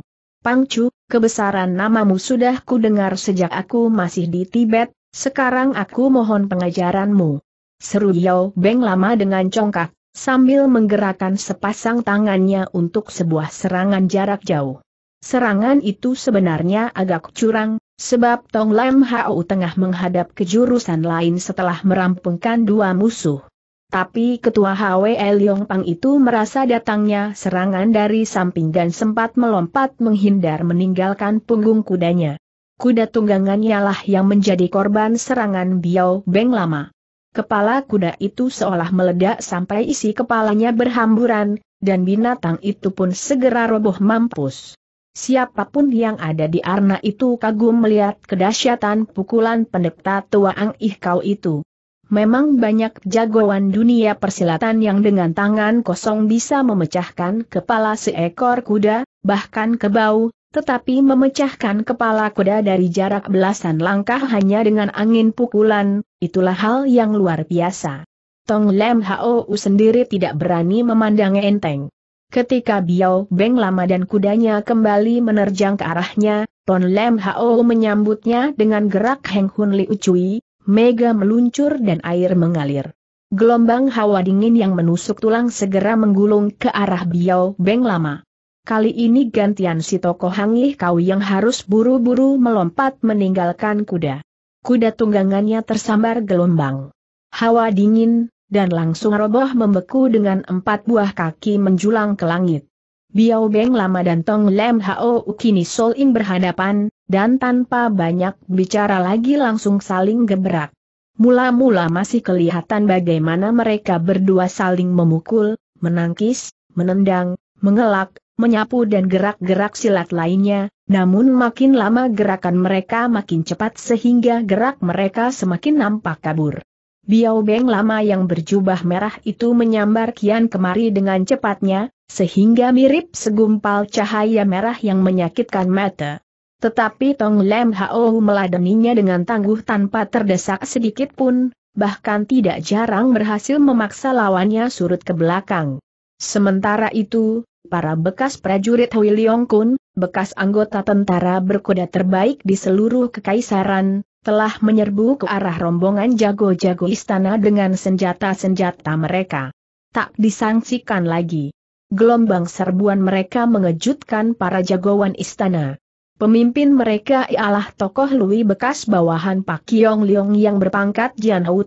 Chu kebesaran namamu sudah ku dengar sejak aku masih di Tibet, sekarang aku mohon pengajaranmu. Seru Yao Beng lama dengan congkak, sambil menggerakkan sepasang tangannya untuk sebuah serangan jarak jauh. Serangan itu sebenarnya agak curang, sebab Tong Lam Hao tengah menghadap ke jurusan lain setelah merampungkan dua musuh. Tapi ketua HWE Leong Pang itu merasa datangnya serangan dari samping dan sempat melompat menghindar meninggalkan punggung kudanya. Kuda tunggangannya lah yang menjadi korban serangan Biao Beng lama. Kepala kuda itu seolah meledak sampai isi kepalanya berhamburan, dan binatang itu pun segera roboh mampus. Siapapun yang ada di arna itu kagum melihat kedahsyatan pukulan pendeta tua Ang Ih Kau itu. Memang banyak jagoan dunia persilatan yang dengan tangan kosong bisa memecahkan kepala seekor kuda, bahkan kebau, tetapi memecahkan kepala kuda dari jarak belasan langkah hanya dengan angin pukulan, itulah hal yang luar biasa. Tong Lem Hou sendiri tidak berani memandang enteng. Ketika Biao Beng lama dan kudanya kembali menerjang ke arahnya, Ton Lem Hao menyambutnya dengan gerak Heng Hun Li Ucui, mega meluncur dan air mengalir. Gelombang hawa dingin yang menusuk tulang segera menggulung ke arah Biao Beng Lama. Kali ini gantian si tokoh Hangih Kau yang harus buru-buru melompat meninggalkan kuda. Kuda tunggangannya tersambar gelombang. Hawa dingin, dan langsung roboh membeku dengan empat buah kaki menjulang ke langit. Biao Beng Lama dan Tong Lem Hao kini Sol In berhadapan, dan tanpa banyak bicara lagi langsung saling gebrak. Mula-mula masih kelihatan bagaimana mereka berdua saling memukul, menangkis, menendang, mengelak, menyapu dan gerak-gerak silat lainnya, namun makin lama gerakan mereka makin cepat sehingga gerak mereka semakin nampak kabur. Biao Beng lama yang berjubah merah itu menyambar kian kemari dengan cepatnya, sehingga mirip segumpal cahaya merah yang menyakitkan mata. Tetapi Tong Lem Hao meladeninya dengan tangguh tanpa terdesak sedikit pun, bahkan tidak jarang berhasil memaksa lawannya surut ke belakang. Sementara itu, para bekas prajurit Hui Leong Kun, bekas anggota tentara berkuda terbaik di seluruh kekaisaran, telah menyerbu ke arah rombongan jago-jago istana dengan senjata-senjata mereka. Tak disangsikan lagi. Gelombang serbuan mereka mengejutkan para jagoan istana. Pemimpin mereka ialah tokoh Lui bekas bawahan Pak Kiong Leong yang berpangkat Jian Hou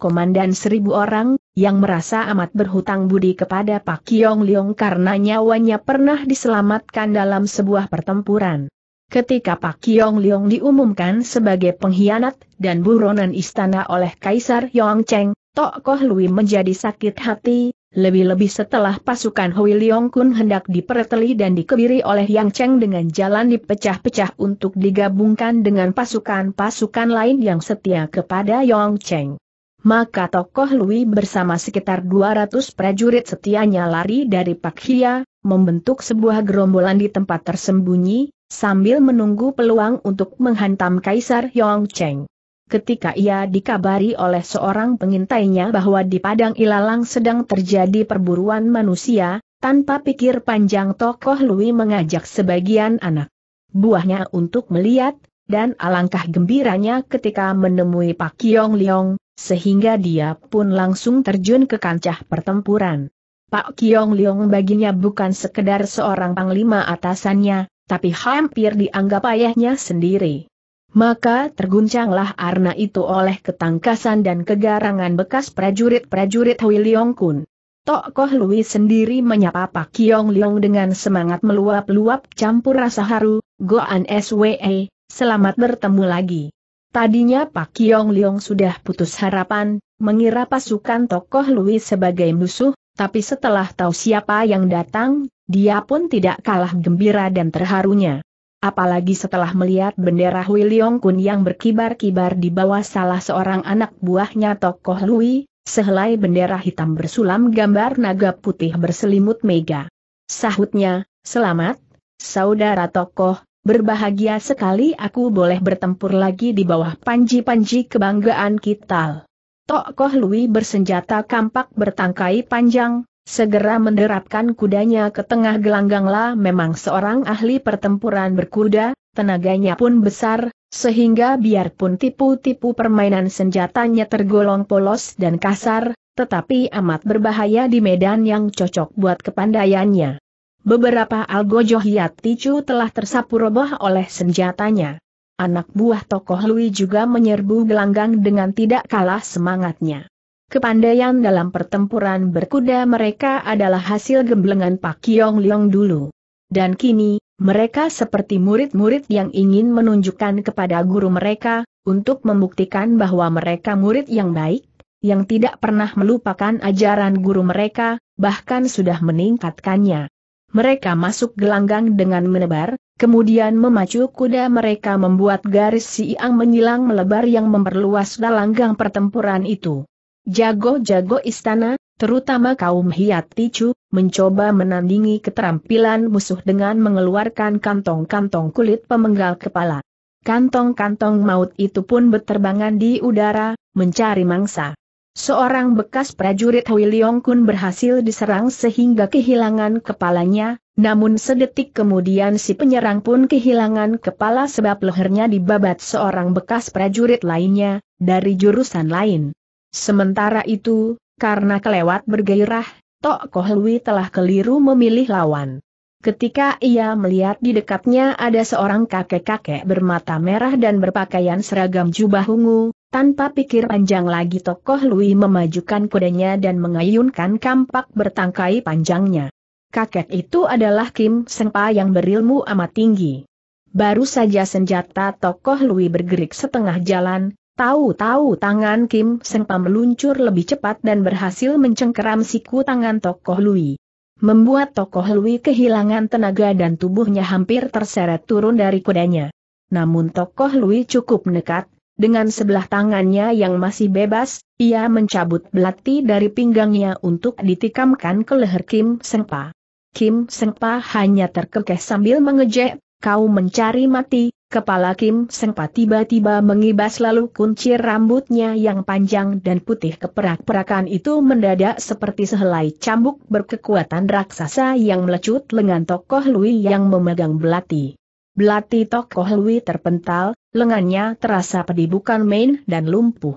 komandan seribu orang, yang merasa amat berhutang budi kepada Pak Kiong Leong karena nyawanya pernah diselamatkan dalam sebuah pertempuran. Ketika Pak Kiong Leong diumumkan sebagai pengkhianat dan buronan istana oleh Kaisar Yong Cheng, tokoh Lui menjadi sakit hati, lebih-lebih setelah pasukan Hui Leong Kun hendak dipereteli dan dikebiri oleh Yang Cheng dengan jalan dipecah-pecah untuk digabungkan dengan pasukan-pasukan lain yang setia kepada Yong Cheng. Maka tokoh Lui bersama sekitar 200 prajurit setianya lari dari Pak Hia, membentuk sebuah gerombolan di tempat tersembunyi, sambil menunggu peluang untuk menghantam Kaisar Yong Cheng ketika ia dikabari oleh seorang pengintainya bahwa di Padang Ilalang sedang terjadi perburuan manusia, tanpa pikir panjang tokoh Lui mengajak sebagian anak buahnya untuk melihat, dan alangkah gembiranya ketika menemui Pak Kiong Liong, sehingga dia pun langsung terjun ke kancah pertempuran. Pak Kiong Liong baginya bukan sekedar seorang panglima atasannya, tapi hampir dianggap ayahnya sendiri. Maka terguncanglah Arna itu oleh ketangkasan dan kegarangan bekas prajurit-prajurit Hui Leong Kun. Tok Koh Lui sendiri menyapa Pak Kiong Leong dengan semangat meluap-luap campur rasa haru, Goan SWE, selamat bertemu lagi. Tadinya Pak Kiong Leong sudah putus harapan, mengira pasukan tokoh Lui sebagai musuh, tapi setelah tahu siapa yang datang, dia pun tidak kalah gembira dan terharunya apalagi setelah melihat bendera Hui Leong Kun yang berkibar-kibar di bawah salah seorang anak buahnya tokoh Lui, sehelai bendera hitam bersulam gambar naga putih berselimut mega. Sahutnya, selamat, saudara tokoh, berbahagia sekali aku boleh bertempur lagi di bawah panji-panji kebanggaan kita. Tokoh Lui bersenjata kampak bertangkai panjang, Segera menerapkan kudanya ke tengah gelanggang lah memang seorang ahli pertempuran berkuda, tenaganya pun besar, sehingga biarpun tipu-tipu permainan senjatanya tergolong polos dan kasar, tetapi amat berbahaya di medan yang cocok buat kepandaiannya. Beberapa algojohiat Ticu telah tersapu roboh oleh senjatanya. Anak buah tokoh Lui juga menyerbu gelanggang dengan tidak kalah semangatnya. Kepandaian dalam pertempuran berkuda mereka adalah hasil gemblengan Pak Kiong Leong dulu. Dan kini, mereka seperti murid-murid yang ingin menunjukkan kepada guru mereka, untuk membuktikan bahwa mereka murid yang baik, yang tidak pernah melupakan ajaran guru mereka, bahkan sudah meningkatkannya. Mereka masuk gelanggang dengan menebar, kemudian memacu kuda mereka membuat garis siang menyilang melebar yang memperluas gelanggang pertempuran itu. Jago-jago istana, terutama kaum hiat ticu, mencoba menandingi keterampilan musuh dengan mengeluarkan kantong-kantong kulit pemenggal kepala. Kantong-kantong maut itu pun berterbangan di udara, mencari mangsa. Seorang bekas prajurit Hui Leong Kun berhasil diserang sehingga kehilangan kepalanya, namun sedetik kemudian si penyerang pun kehilangan kepala sebab lehernya dibabat seorang bekas prajurit lainnya, dari jurusan lain. Sementara itu, karena kelewat bergairah, Tok Koh Lui telah keliru memilih lawan. Ketika ia melihat di dekatnya ada seorang kakek-kakek bermata merah dan berpakaian seragam jubah ungu, tanpa pikir panjang lagi tokoh Lui memajukan kudanya dan mengayunkan kampak bertangkai panjangnya. Kakek itu adalah Kim Sengpa yang berilmu amat tinggi. Baru saja senjata tokoh Lui bergerik setengah jalan, Tahu-tahu tangan Kim Sengpa meluncur lebih cepat dan berhasil mencengkeram siku tangan tokoh Lui. Membuat tokoh Lui kehilangan tenaga dan tubuhnya hampir terseret turun dari kudanya. Namun tokoh Lui cukup nekat, dengan sebelah tangannya yang masih bebas, ia mencabut belati dari pinggangnya untuk ditikamkan ke leher Kim Sengpa. Kim Sengpa hanya terkekeh sambil mengejek, kau mencari mati, kepala Kim sempat tiba-tiba mengibas lalu kuncir rambutnya yang panjang dan putih keperak-perakan itu mendadak seperti sehelai cambuk berkekuatan raksasa yang melecut lengan tokoh Lui yang memegang belati. Belati tokoh Lui terpental, lengannya terasa pedih bukan main dan lumpuh.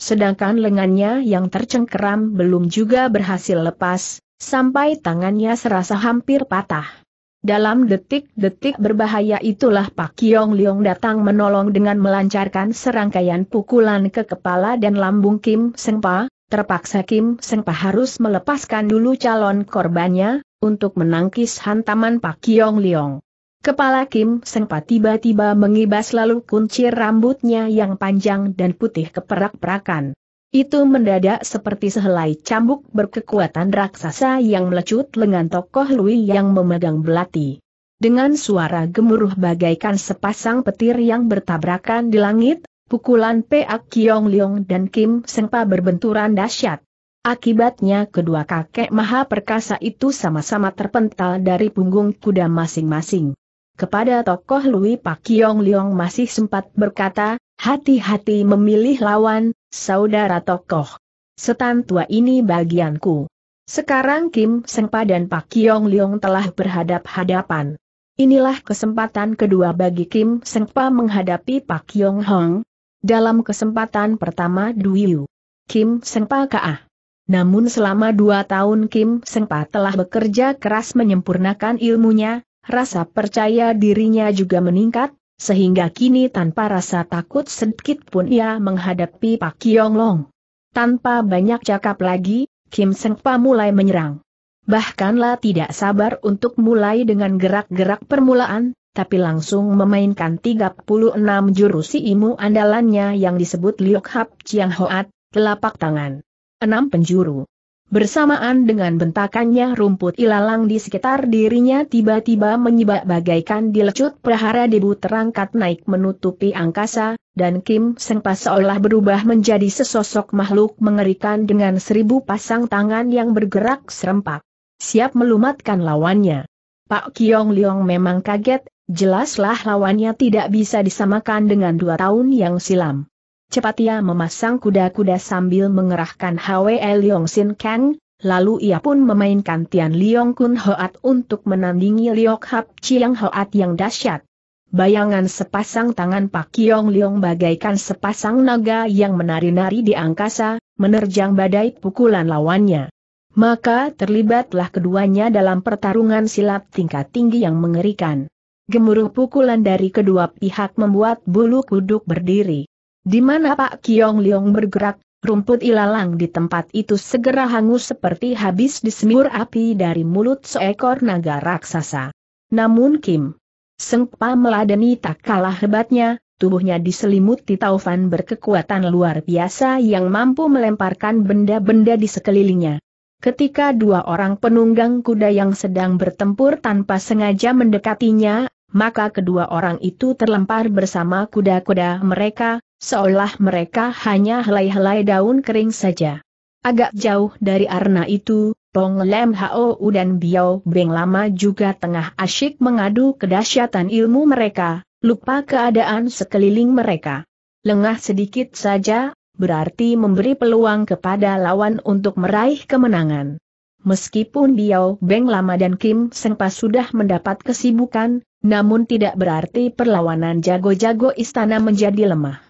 Sedangkan lengannya yang tercengkeram belum juga berhasil lepas, sampai tangannya serasa hampir patah. Dalam detik-detik berbahaya itulah Pak Kiong Liong datang menolong dengan melancarkan serangkaian pukulan ke kepala dan lambung Kim Sengpa, terpaksa Kim Sengpa harus melepaskan dulu calon korbannya, untuk menangkis hantaman Pak Kiong Liong. Kepala Kim Sengpa tiba-tiba mengibas lalu kuncir rambutnya yang panjang dan putih keperak-perakan. Itu mendadak seperti sehelai cambuk berkekuatan raksasa yang melecut lengan tokoh Lui yang memegang belati. Dengan suara gemuruh bagaikan sepasang petir yang bertabrakan di langit, pukulan Peak Kiong Leong dan Kim Sengpa berbenturan dahsyat. Akibatnya kedua kakek maha perkasa itu sama-sama terpental dari punggung kuda masing-masing. Kepada tokoh Lui Pak Kiong Leong masih sempat berkata, hati-hati memilih lawan, saudara tokoh. Setan tua ini bagianku. Sekarang Kim Sengpa dan Pak Kiong Leong telah berhadap-hadapan. Inilah kesempatan kedua bagi Kim Sengpa menghadapi Pak Kiong Hong. Dalam kesempatan pertama Duyu, Kim Sengpa Kaah. Namun selama dua tahun Kim Sengpa telah bekerja keras menyempurnakan ilmunya, rasa percaya dirinya juga meningkat, sehingga kini tanpa rasa takut sedikit pun ia menghadapi Pak Kiong Tanpa banyak cakap lagi, Kim Seng Pa mulai menyerang. Bahkanlah tidak sabar untuk mulai dengan gerak-gerak permulaan, tapi langsung memainkan 36 jurus imu andalannya yang disebut Liok Hap Chiang Hoat, telapak tangan. enam penjuru. Bersamaan dengan bentakannya rumput ilalang di sekitar dirinya tiba-tiba menyebak bagaikan dilecut prahara debu terangkat naik menutupi angkasa, dan Kim Sengpa seolah berubah menjadi sesosok makhluk mengerikan dengan seribu pasang tangan yang bergerak serempak. Siap melumatkan lawannya. Pak Kiong Leong memang kaget, jelaslah lawannya tidak bisa disamakan dengan dua tahun yang silam. Cepat ia memasang kuda-kuda sambil mengerahkan Hwe Leong Sin Kang, lalu ia pun memainkan Tian Leong Kun Hoat untuk menandingi Liok Hap Chiang Hoat yang dahsyat. Bayangan sepasang tangan Pak Kiong Leong bagaikan sepasang naga yang menari-nari di angkasa, menerjang badai pukulan lawannya. Maka terlibatlah keduanya dalam pertarungan silat tingkat tinggi yang mengerikan. Gemuruh pukulan dari kedua pihak membuat bulu kuduk berdiri. Di mana Pak Kiong Liong bergerak, rumput ilalang di tempat itu segera hangus seperti habis disemur api dari mulut seekor naga raksasa. Namun Kim Sengpa meladeni tak kalah hebatnya, tubuhnya diselimuti taufan berkekuatan luar biasa yang mampu melemparkan benda-benda di sekelilingnya. Ketika dua orang penunggang kuda yang sedang bertempur tanpa sengaja mendekatinya, maka kedua orang itu terlempar bersama kuda-kuda mereka, seolah mereka hanya helai-helai daun kering saja. Agak jauh dari arna itu, Tong Lem Hao dan Biao Beng Lama juga tengah asyik mengadu kedahsyatan ilmu mereka, lupa keadaan sekeliling mereka. Lengah sedikit saja, berarti memberi peluang kepada lawan untuk meraih kemenangan. Meskipun Biao Beng Lama dan Kim Sengpa sudah mendapat kesibukan, namun tidak berarti perlawanan jago-jago istana menjadi lemah.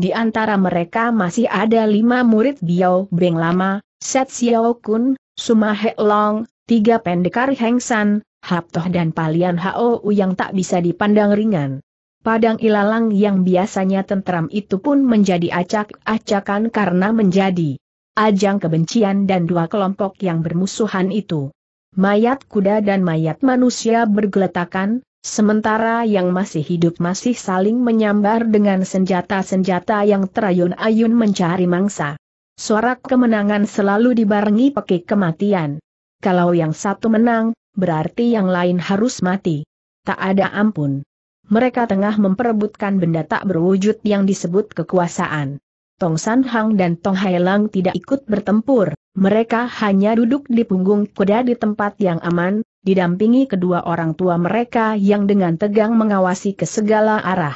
Di antara mereka masih ada lima murid Biao Beng lama, Set Xiao Kun, Suma He Long, tiga pendekar Heng San, Hap Toh dan Palian Hao yang tak bisa dipandang ringan. Padang ilalang yang biasanya tentram itu pun menjadi acak-acakan karena menjadi ajang kebencian dan dua kelompok yang bermusuhan itu. Mayat kuda dan mayat manusia bergeletakan, Sementara yang masih hidup masih saling menyambar dengan senjata-senjata yang terayun-ayun mencari mangsa. Suara kemenangan selalu dibarengi pakai kematian. Kalau yang satu menang, berarti yang lain harus mati. Tak ada ampun. Mereka tengah memperebutkan benda tak berwujud yang disebut kekuasaan. Tong San Hang dan Tong Hai Lang tidak ikut bertempur, mereka hanya duduk di punggung kuda di tempat yang aman, didampingi kedua orang tua mereka yang dengan tegang mengawasi ke segala arah.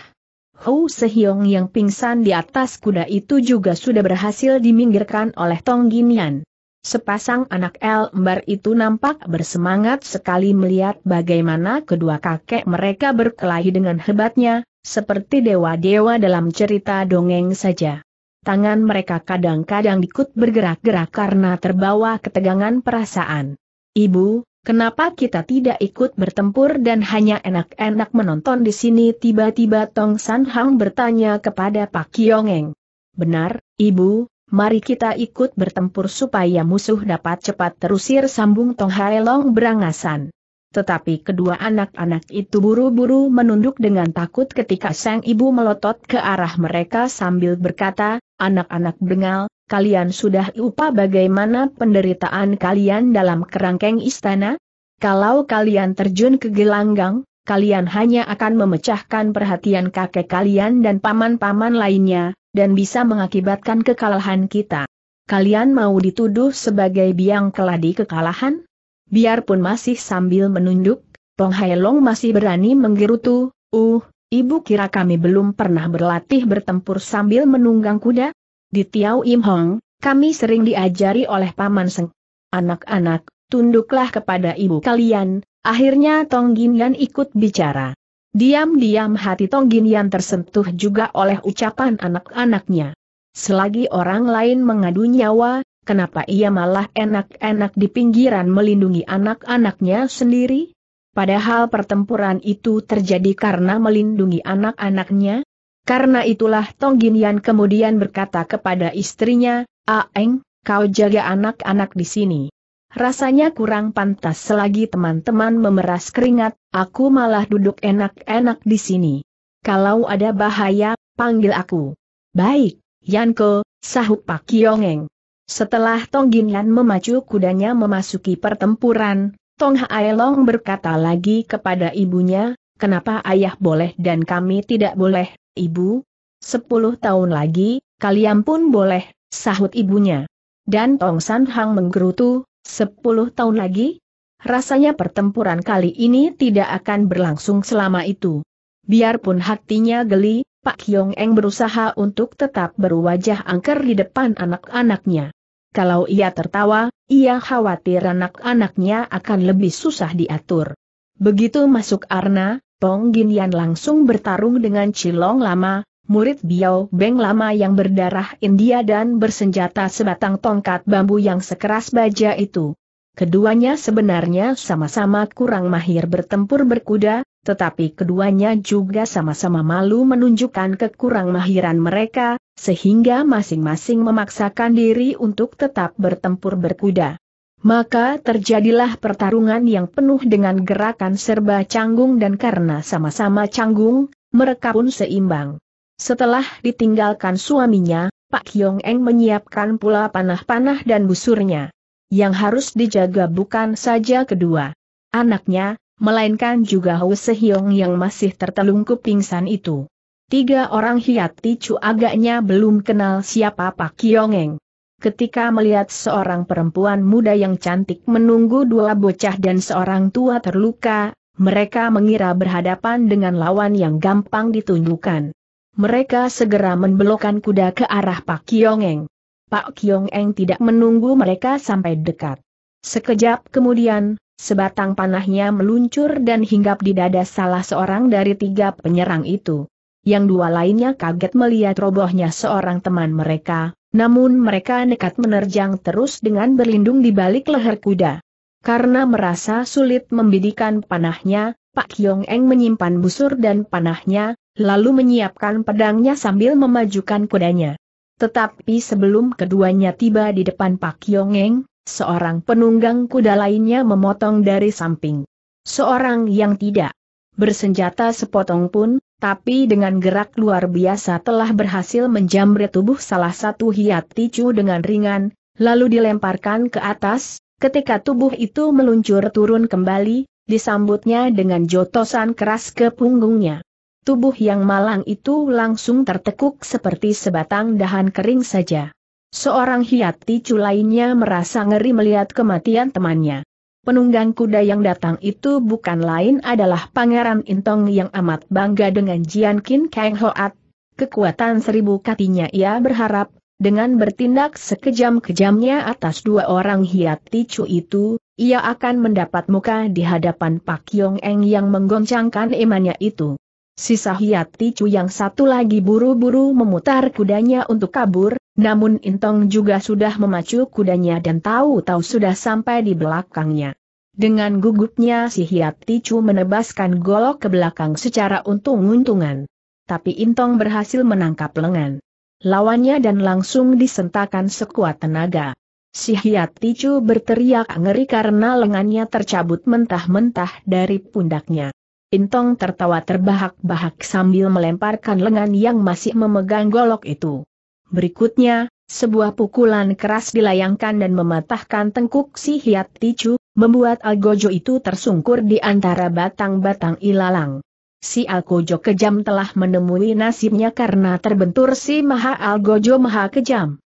Hou Sehyong yang pingsan di atas kuda itu juga sudah berhasil diminggirkan oleh Tong Ginian. Sepasang anak El Mbar itu nampak bersemangat sekali melihat bagaimana kedua kakek mereka berkelahi dengan hebatnya, seperti dewa-dewa dalam cerita dongeng saja tangan mereka kadang-kadang ikut bergerak-gerak karena terbawa ketegangan perasaan. Ibu, kenapa kita tidak ikut bertempur dan hanya enak-enak menonton di sini tiba-tiba Tong San Hang bertanya kepada Pak Kiongeng. Benar, Ibu, mari kita ikut bertempur supaya musuh dapat cepat terusir sambung Tong Haelong berangasan. Tetapi kedua anak-anak itu buru-buru menunduk dengan takut ketika sang ibu melotot ke arah mereka sambil berkata, Anak-anak bengal, kalian sudah lupa bagaimana penderitaan kalian dalam kerangkeng istana? Kalau kalian terjun ke gelanggang, kalian hanya akan memecahkan perhatian kakek kalian dan paman-paman lainnya, dan bisa mengakibatkan kekalahan kita. Kalian mau dituduh sebagai biang keladi kekalahan? Biarpun masih sambil menunduk, Pong Hailong masih berani menggerutu, uh, Ibu kira kami belum pernah berlatih bertempur sambil menunggang kuda? Di Tiau Im Hong, kami sering diajari oleh Paman Seng. Anak-anak, tunduklah kepada ibu kalian, akhirnya Tong Yan ikut bicara. Diam-diam hati Tong Yan tersentuh juga oleh ucapan anak-anaknya. Selagi orang lain mengadu nyawa, kenapa ia malah enak-enak di pinggiran melindungi anak-anaknya sendiri? Padahal pertempuran itu terjadi karena melindungi anak-anaknya. Karena itulah Tong Yan kemudian berkata kepada istrinya, Aeng, kau jaga anak-anak di sini. Rasanya kurang pantas selagi teman-teman memeras keringat, aku malah duduk enak-enak di sini. Kalau ada bahaya, panggil aku. Baik, Yanko, sahut Pak Kiongeng. Setelah Tong Yan memacu kudanya memasuki pertempuran, Tong Long berkata lagi kepada ibunya, kenapa ayah boleh dan kami tidak boleh, ibu? Sepuluh tahun lagi, kalian pun boleh, sahut ibunya. Dan Tong San Hang menggerutu, sepuluh tahun lagi? Rasanya pertempuran kali ini tidak akan berlangsung selama itu. Biarpun hatinya geli, Pak Kiong Eng berusaha untuk tetap berwajah angker di depan anak-anaknya. Kalau ia tertawa, ia khawatir anak-anaknya akan lebih susah diatur. Begitu masuk Arna, Pong Ginian langsung bertarung dengan Cilong Lama, murid Biao Beng Lama yang berdarah India dan bersenjata sebatang tongkat bambu yang sekeras baja itu. Keduanya sebenarnya sama-sama kurang mahir bertempur berkuda, tetapi keduanya juga sama-sama malu menunjukkan kekurang mahiran mereka, sehingga masing-masing memaksakan diri untuk tetap bertempur berkuda. Maka terjadilah pertarungan yang penuh dengan gerakan serba canggung dan karena sama-sama canggung, mereka pun seimbang. Setelah ditinggalkan suaminya, Pak Kyong Eng menyiapkan pula panah-panah dan busurnya yang harus dijaga bukan saja kedua anaknya, melainkan juga Hu Sehyong yang masih tertelungkup pingsan itu. Tiga orang hiat ticu agaknya belum kenal siapa Pak Kiongeng. Ketika melihat seorang perempuan muda yang cantik menunggu dua bocah dan seorang tua terluka, mereka mengira berhadapan dengan lawan yang gampang ditunjukkan. Mereka segera membelokkan kuda ke arah Pak Kiongeng. Pak Kiong Eng tidak menunggu mereka sampai dekat. Sekejap kemudian, sebatang panahnya meluncur dan hinggap di dada salah seorang dari tiga penyerang itu. Yang dua lainnya kaget melihat robohnya seorang teman mereka, namun mereka nekat menerjang terus dengan berlindung di balik leher kuda. Karena merasa sulit membidikan panahnya, Pak Kiong Eng menyimpan busur dan panahnya, lalu menyiapkan pedangnya sambil memajukan kudanya. Tetapi sebelum keduanya tiba di depan Pak Yongeng, seorang penunggang kuda lainnya memotong dari samping. Seorang yang tidak bersenjata sepotong pun, tapi dengan gerak luar biasa telah berhasil menjamret tubuh salah satu hiat ticu dengan ringan, lalu dilemparkan ke atas, ketika tubuh itu meluncur turun kembali, disambutnya dengan jotosan keras ke punggungnya tubuh yang malang itu langsung tertekuk seperti sebatang dahan kering saja. Seorang hiat ticu lainnya merasa ngeri melihat kematian temannya. Penunggang kuda yang datang itu bukan lain adalah Pangeran Intong yang amat bangga dengan Jian Kin Kang Hoat. Kekuatan seribu katinya ia berharap, dengan bertindak sekejam-kejamnya atas dua orang hiat ticu itu, ia akan mendapat muka di hadapan Pak Yong Eng yang menggoncangkan imannya itu. Sisa Hiat Ticu yang satu lagi buru-buru memutar kudanya untuk kabur, namun Intong juga sudah memacu kudanya dan tahu-tahu sudah sampai di belakangnya. Dengan gugupnya si Hiat Ticu menebaskan golok ke belakang secara untung-untungan. Tapi Intong berhasil menangkap lengan lawannya dan langsung disentakan sekuat tenaga. Si Hiat Ticu berteriak ngeri karena lengannya tercabut mentah-mentah dari pundaknya. Intong tertawa terbahak-bahak sambil melemparkan lengan yang masih memegang golok itu. Berikutnya, sebuah pukulan keras dilayangkan dan mematahkan tengkuk si Hiat Ticu, membuat Algojo itu tersungkur di antara batang-batang ilalang. Si Algojo kejam telah menemui nasibnya karena terbentur si Maha Algojo Maha kejam.